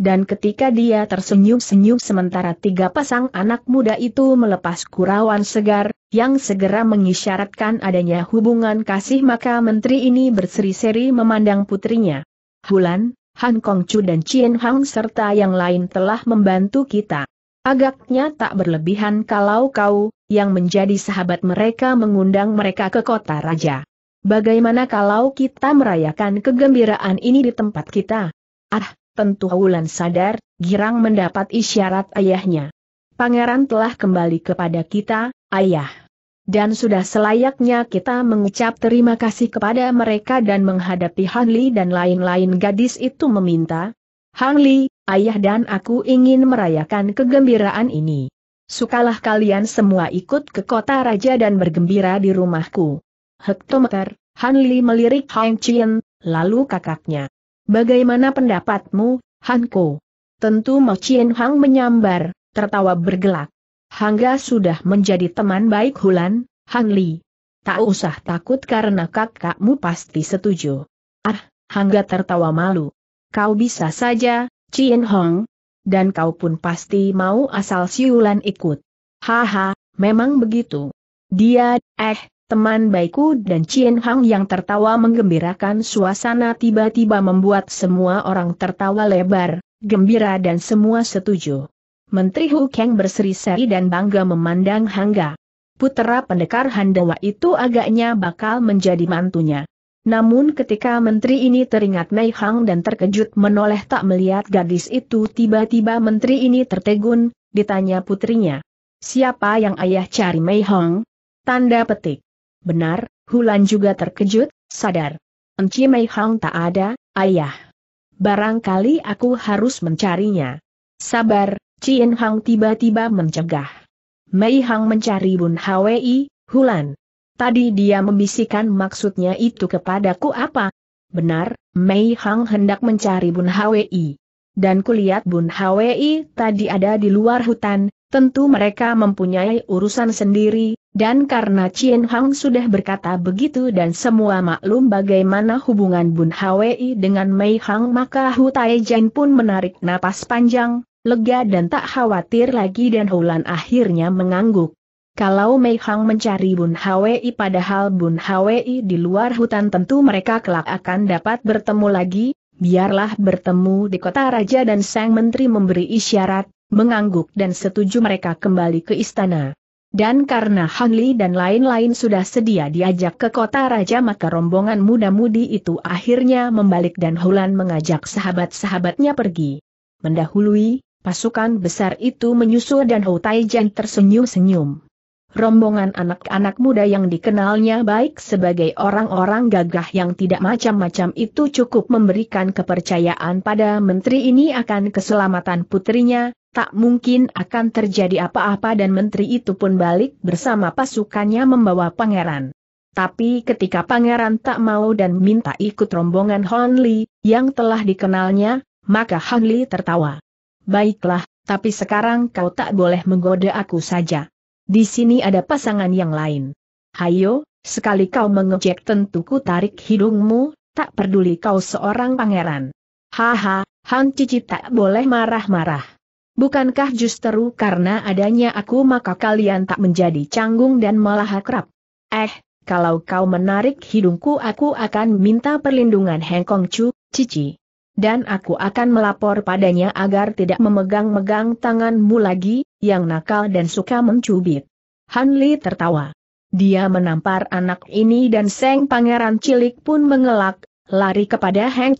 dan ketika dia tersenyum-senyum sementara tiga pasang anak muda itu melepas kurawan segar, yang segera mengisyaratkan adanya hubungan kasih maka menteri ini berseri-seri memandang putrinya. Hulan, Han Chu dan Chien Hang serta yang lain telah membantu kita. Agaknya tak berlebihan kalau kau, yang menjadi sahabat mereka mengundang mereka ke kota raja. Bagaimana kalau kita merayakan kegembiraan ini di tempat kita? Ah, Tentu Wulan sadar, girang mendapat isyarat ayahnya. Pangeran telah kembali kepada kita, ayah. Dan sudah selayaknya kita mengucap terima kasih kepada mereka dan menghadapi Hanli dan lain-lain gadis itu meminta. Hanli, ayah dan aku ingin merayakan kegembiraan ini. Sukalah kalian semua ikut ke kota raja dan bergembira di rumahku. Hektometer, Hanli melirik Hang Chien, lalu kakaknya. Bagaimana pendapatmu, Hanko? Tentu Mo Chien Hang menyambar, tertawa bergelak. Hangga sudah menjadi teman baik Hulan, Han Li. Tak usah takut karena kakakmu pasti setuju. Ah, Hangga tertawa malu. Kau bisa saja, Chien Hong. Dan kau pun pasti mau asal siulan ikut. Haha, memang begitu. Dia, eh, Teman baikku dan Chien Hang yang tertawa menggembirakan suasana tiba-tiba membuat semua orang tertawa lebar, gembira dan semua setuju. Menteri Hu Kang berseri-seri dan bangga memandang Hangga. Putera pendekar Handawa itu agaknya bakal menjadi mantunya. Namun ketika menteri ini teringat Mei Hang dan terkejut menoleh tak melihat gadis itu tiba-tiba menteri ini tertegun, ditanya putrinya. Siapa yang ayah cari Mei Hang? Tanda petik. Benar, Hulan juga terkejut, sadar. Enci Mei Hang tak ada, ayah. Barangkali aku harus mencarinya. Sabar, Cien Hang tiba-tiba mencegah. Mei Hang mencari Bun Hwi, Hulan. Tadi dia membisikkan maksudnya itu kepadaku apa? Benar, Mei Hang hendak mencari Bun Hwi. Dan kulihat Bun Hwi tadi ada di luar hutan, tentu mereka mempunyai urusan sendiri, dan karena Cien Hang sudah berkata begitu dan semua maklum bagaimana hubungan Bun Hwi dengan Mei Hang maka Hu Tai Jin pun menarik napas panjang, lega dan tak khawatir lagi dan Hulan akhirnya mengangguk. Kalau Mei Hang mencari Bun Hwi padahal Bun Hwi di luar hutan tentu mereka kelak akan dapat bertemu lagi, biarlah bertemu di kota raja dan sang menteri memberi isyarat, mengangguk dan setuju mereka kembali ke istana. Dan karena Han Li dan lain-lain sudah sedia diajak ke kota raja maka rombongan muda-mudi itu akhirnya membalik dan Hulan mengajak sahabat-sahabatnya pergi. Mendahului, pasukan besar itu menyusul dan Hou Taijian tersenyum-senyum. Rombongan anak-anak muda yang dikenalnya baik sebagai orang-orang gagah yang tidak macam-macam itu cukup memberikan kepercayaan pada menteri ini akan keselamatan putrinya, tak mungkin akan terjadi apa-apa dan menteri itu pun balik bersama pasukannya membawa pangeran. Tapi ketika pangeran tak mau dan minta ikut rombongan Hon Li, yang telah dikenalnya, maka Hon Li tertawa. Baiklah, tapi sekarang kau tak boleh menggoda aku saja. Di sini ada pasangan yang lain. Hayo, sekali kau mengejek tentu ku tarik hidungmu, tak peduli kau seorang pangeran. Haha, Han Cici tak boleh marah-marah. Bukankah justru karena adanya aku maka kalian tak menjadi canggung dan malah akrab? Eh, kalau kau menarik hidungku aku akan minta perlindungan Hengkong Chu, Cici. Dan aku akan melapor padanya agar tidak memegang-megang tanganmu lagi, yang nakal dan suka mencubit. Han Li tertawa. Dia menampar anak ini dan Seng Pangeran Cilik pun mengelak, lari kepada Heng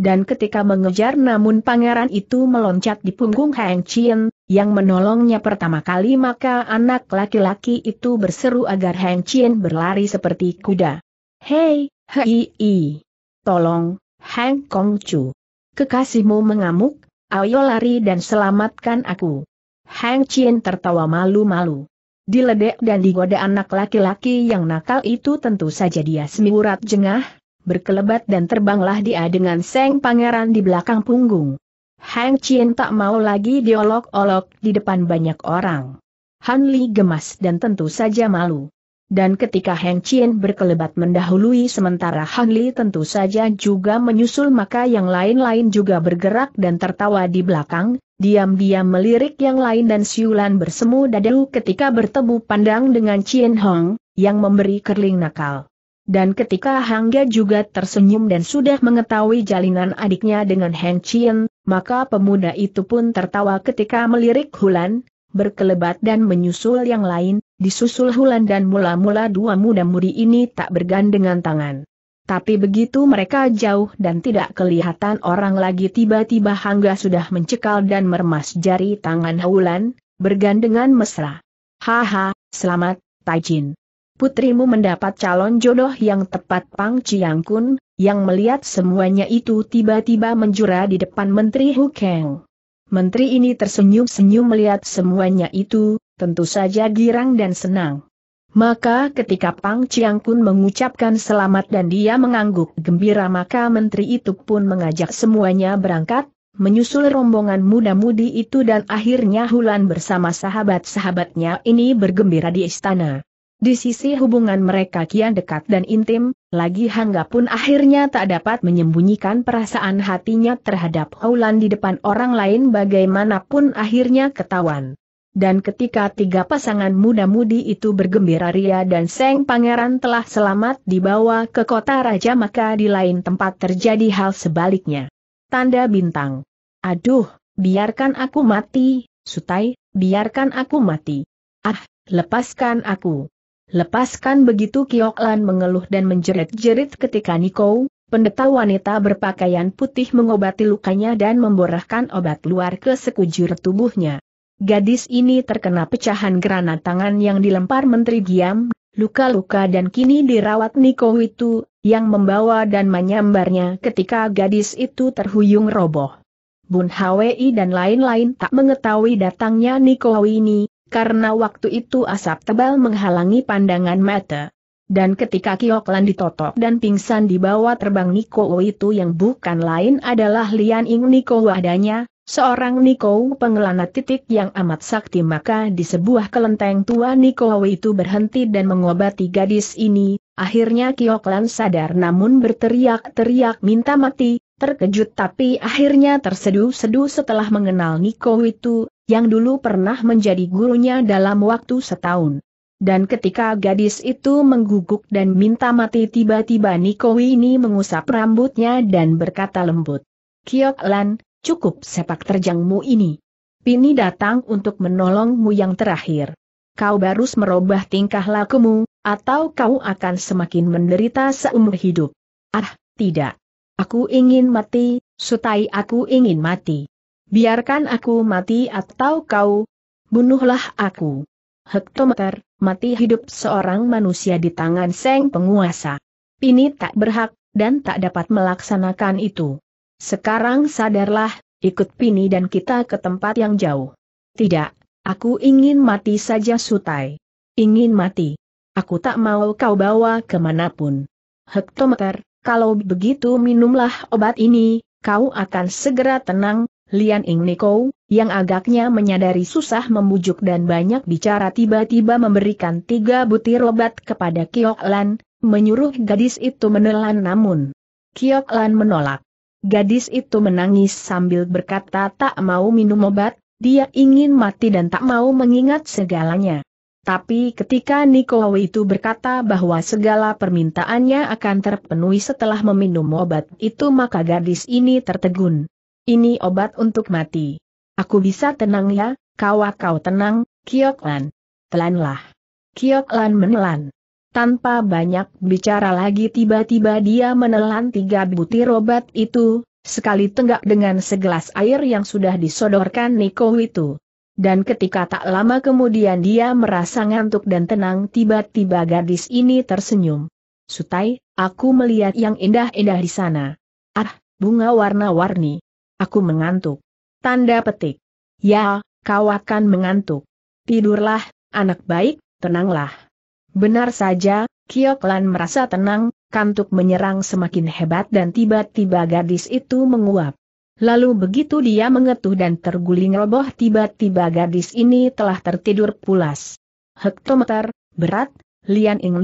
dan ketika mengejar namun pangeran itu meloncat di punggung Hang Chien, yang menolongnya pertama kali maka anak laki-laki itu berseru agar Hang Chien berlari seperti kuda. Hei, hei, hei. Tolong, Hang Kong Chu. Kekasihmu mengamuk, ayo lari dan selamatkan aku. Hang Chien tertawa malu-malu. Diledek dan digoda anak laki-laki yang nakal itu tentu saja dia semiurat jengah, berkelebat dan terbanglah dia dengan Seng Pangeran di belakang punggung. Hang Chien tak mau lagi diolok-olok di depan banyak orang. Han Li gemas dan tentu saja malu. Dan ketika Hang Chien berkelebat mendahului sementara Han Li tentu saja juga menyusul maka yang lain-lain juga bergerak dan tertawa di belakang, diam-diam melirik yang lain dan siulan bersemu dadu ketika bertemu pandang dengan Chien Hong, yang memberi kerling nakal. Dan ketika Hangga juga tersenyum dan sudah mengetahui jalinan adiknya dengan Heng Chien, maka pemuda itu pun tertawa ketika melirik Hulan, berkelebat dan menyusul yang lain, disusul Hulan dan mula-mula dua muda muri ini tak bergandengan tangan. Tapi begitu mereka jauh dan tidak kelihatan orang lagi tiba-tiba Hangga sudah mencekal dan meremas jari tangan Hulan, bergandengan mesra. Haha, selamat, Tajin putrimu mendapat calon jodoh yang tepat Pang Chiang Kun, yang melihat semuanya itu tiba-tiba menjura di depan Menteri Hu Kang. Menteri ini tersenyum-senyum melihat semuanya itu, tentu saja girang dan senang. Maka ketika Pang Chiang Kun mengucapkan selamat dan dia mengangguk gembira maka menteri itu pun mengajak semuanya berangkat, menyusul rombongan muda-mudi itu dan akhirnya Hulan bersama sahabat-sahabatnya ini bergembira di istana. Di sisi hubungan mereka kian dekat dan intim, lagi Hangga pun akhirnya tak dapat menyembunyikan perasaan hatinya terhadap Haulan di depan orang lain bagaimanapun akhirnya ketahuan. Dan ketika tiga pasangan muda-mudi itu bergembira ria dan Seng Pangeran telah selamat dibawa ke kota raja maka di lain tempat terjadi hal sebaliknya. Tanda bintang. Aduh, biarkan aku mati, Sutai, biarkan aku mati. Ah, lepaskan aku. Lepaskan begitu Kioklan mengeluh dan menjerit-jerit ketika Niko, pendeta wanita berpakaian putih mengobati lukanya dan memborahkan obat luar ke sekujur tubuhnya. Gadis ini terkena pecahan granat tangan yang dilempar Menteri Giam, luka-luka dan kini dirawat Niko itu, yang membawa dan menyambarnya ketika gadis itu terhuyung roboh. Bun Hwi dan lain-lain tak mengetahui datangnya Niko ini, karena waktu itu asap tebal menghalangi pandangan mata. Dan ketika Kioklan ditotok dan pingsan di bawah terbang Niko itu yang bukan lain adalah Lian Ing Niko adanya, seorang Niko pengelana titik yang amat sakti maka di sebuah kelenteng tua Niko itu berhenti dan mengobati gadis ini, akhirnya Kioklan sadar namun berteriak-teriak minta mati, terkejut tapi akhirnya terseduh-seduh setelah mengenal Niko itu, yang dulu pernah menjadi gurunya dalam waktu setahun. Dan ketika gadis itu mengguguk dan minta mati tiba-tiba Niko ini mengusap rambutnya dan berkata lembut. Kiok Lan, cukup sepak terjangmu ini. Pini datang untuk menolongmu yang terakhir. Kau baru merubah tingkah lakumu, atau kau akan semakin menderita seumur hidup. Ah, tidak. Aku ingin mati, sutai aku ingin mati. Biarkan aku mati atau kau, bunuhlah aku. Hektometer, mati hidup seorang manusia di tangan Seng Penguasa. Ini tak berhak, dan tak dapat melaksanakan itu. Sekarang sadarlah, ikut Pini dan kita ke tempat yang jauh. Tidak, aku ingin mati saja Sutai. Ingin mati. Aku tak mau kau bawa kemanapun. Hektometer, kalau begitu minumlah obat ini, kau akan segera tenang, Lian Ing Niko, yang agaknya menyadari susah membujuk dan banyak bicara tiba-tiba memberikan tiga butir obat kepada Kiok Lan, menyuruh gadis itu menelan namun. Kiok Lan menolak. Gadis itu menangis sambil berkata tak mau minum obat, dia ingin mati dan tak mau mengingat segalanya. Tapi ketika Nikolau itu berkata bahwa segala permintaannya akan terpenuhi setelah meminum obat itu maka gadis ini tertegun. Ini obat untuk mati. Aku bisa tenang ya, kau kau tenang, Kioklan. Lan. Telanlah. Kiok menelan. Tanpa banyak bicara lagi tiba-tiba dia menelan tiga butir obat itu, sekali tenggak dengan segelas air yang sudah disodorkan Niko itu. Dan ketika tak lama kemudian dia merasa ngantuk dan tenang tiba-tiba gadis ini tersenyum. Sutai, aku melihat yang indah-indah di sana. Ah, bunga warna-warni. Aku mengantuk. Tanda petik. Ya, kau akan mengantuk. Tidurlah, anak baik, tenanglah. Benar saja, Kioklan merasa tenang, kantuk menyerang semakin hebat dan tiba-tiba gadis itu menguap. Lalu begitu dia mengetuh dan terguling roboh tiba-tiba gadis ini telah tertidur pulas. Hektometer, berat, Lian Ing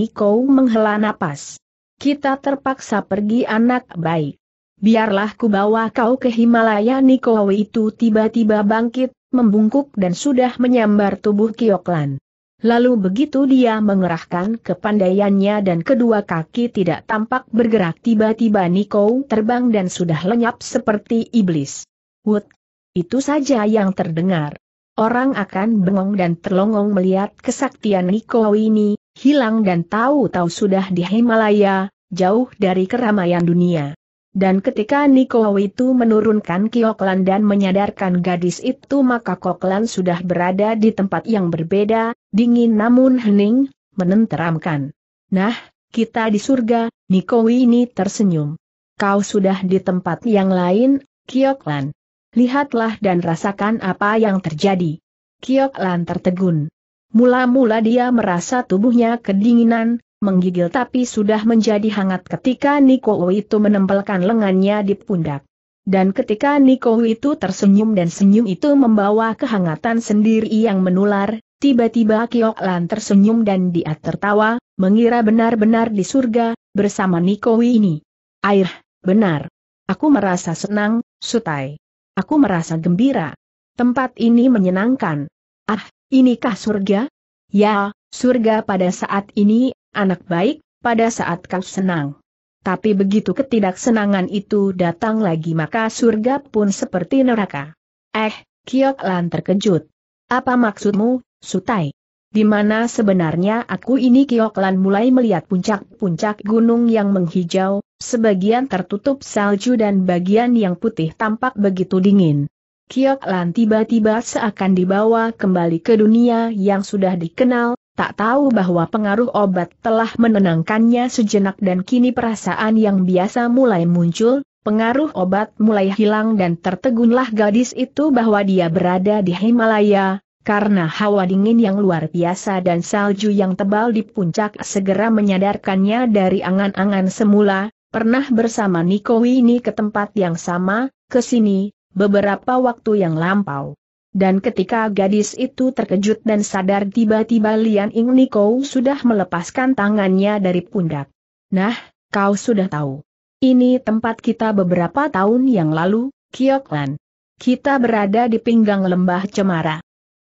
menghela napas. Kita terpaksa pergi anak baik. Biarlah ku bawa kau ke Himalaya Nikowi itu tiba-tiba bangkit, membungkuk dan sudah menyambar tubuh Kioklan. Lalu begitu dia mengerahkan kepandaiannya dan kedua kaki tidak tampak bergerak tiba-tiba Niko terbang dan sudah lenyap seperti iblis. Wut! Itu saja yang terdengar. Orang akan bengong dan terlongong melihat kesaktian Niko ini, hilang dan tahu-tahu sudah di Himalaya, jauh dari keramaian dunia. Dan ketika Nikowo itu menurunkan Kioklan dan menyadarkan gadis itu maka Koklan sudah berada di tempat yang berbeda, dingin namun hening, menenteramkan. Nah, kita di surga, Niko ini tersenyum. Kau sudah di tempat yang lain, Kioklan. Lihatlah dan rasakan apa yang terjadi. Kioklan tertegun. Mula-mula dia merasa tubuhnya kedinginan, menggigil tapi sudah menjadi hangat ketika Niko itu menempelkan lengannya di pundak. Dan ketika Niko itu tersenyum dan senyum itu membawa kehangatan sendiri yang menular, tiba-tiba Kiok Lan tersenyum dan dia tertawa, mengira benar-benar di surga, bersama Niko ini. Air, benar. Aku merasa senang, Sutai. Aku merasa gembira. Tempat ini menyenangkan. Ah, inikah surga? Ya, surga pada saat ini, anak baik, pada saat kau senang. Tapi begitu ketidaksenangan itu datang lagi maka surga pun seperti neraka. Eh, Kiok Lan terkejut. Apa maksudmu, Sutai? Di mana sebenarnya aku ini Kiok Lan mulai melihat puncak-puncak gunung yang menghijau, sebagian tertutup salju dan bagian yang putih tampak begitu dingin. Kiok Lan tiba-tiba seakan dibawa kembali ke dunia yang sudah dikenal, tak tahu bahwa pengaruh obat telah menenangkannya sejenak dan kini perasaan yang biasa mulai muncul, pengaruh obat mulai hilang dan tertegunlah gadis itu bahwa dia berada di Himalaya, karena hawa dingin yang luar biasa dan salju yang tebal di puncak segera menyadarkannya dari angan-angan semula, pernah bersama Niko ini ke tempat yang sama, ke sini, beberapa waktu yang lampau. Dan ketika gadis itu terkejut dan sadar tiba-tiba Lian Ing Niko sudah melepaskan tangannya dari pundak. Nah, kau sudah tahu. Ini tempat kita beberapa tahun yang lalu, Kioklan. Kita berada di pinggang lembah cemara.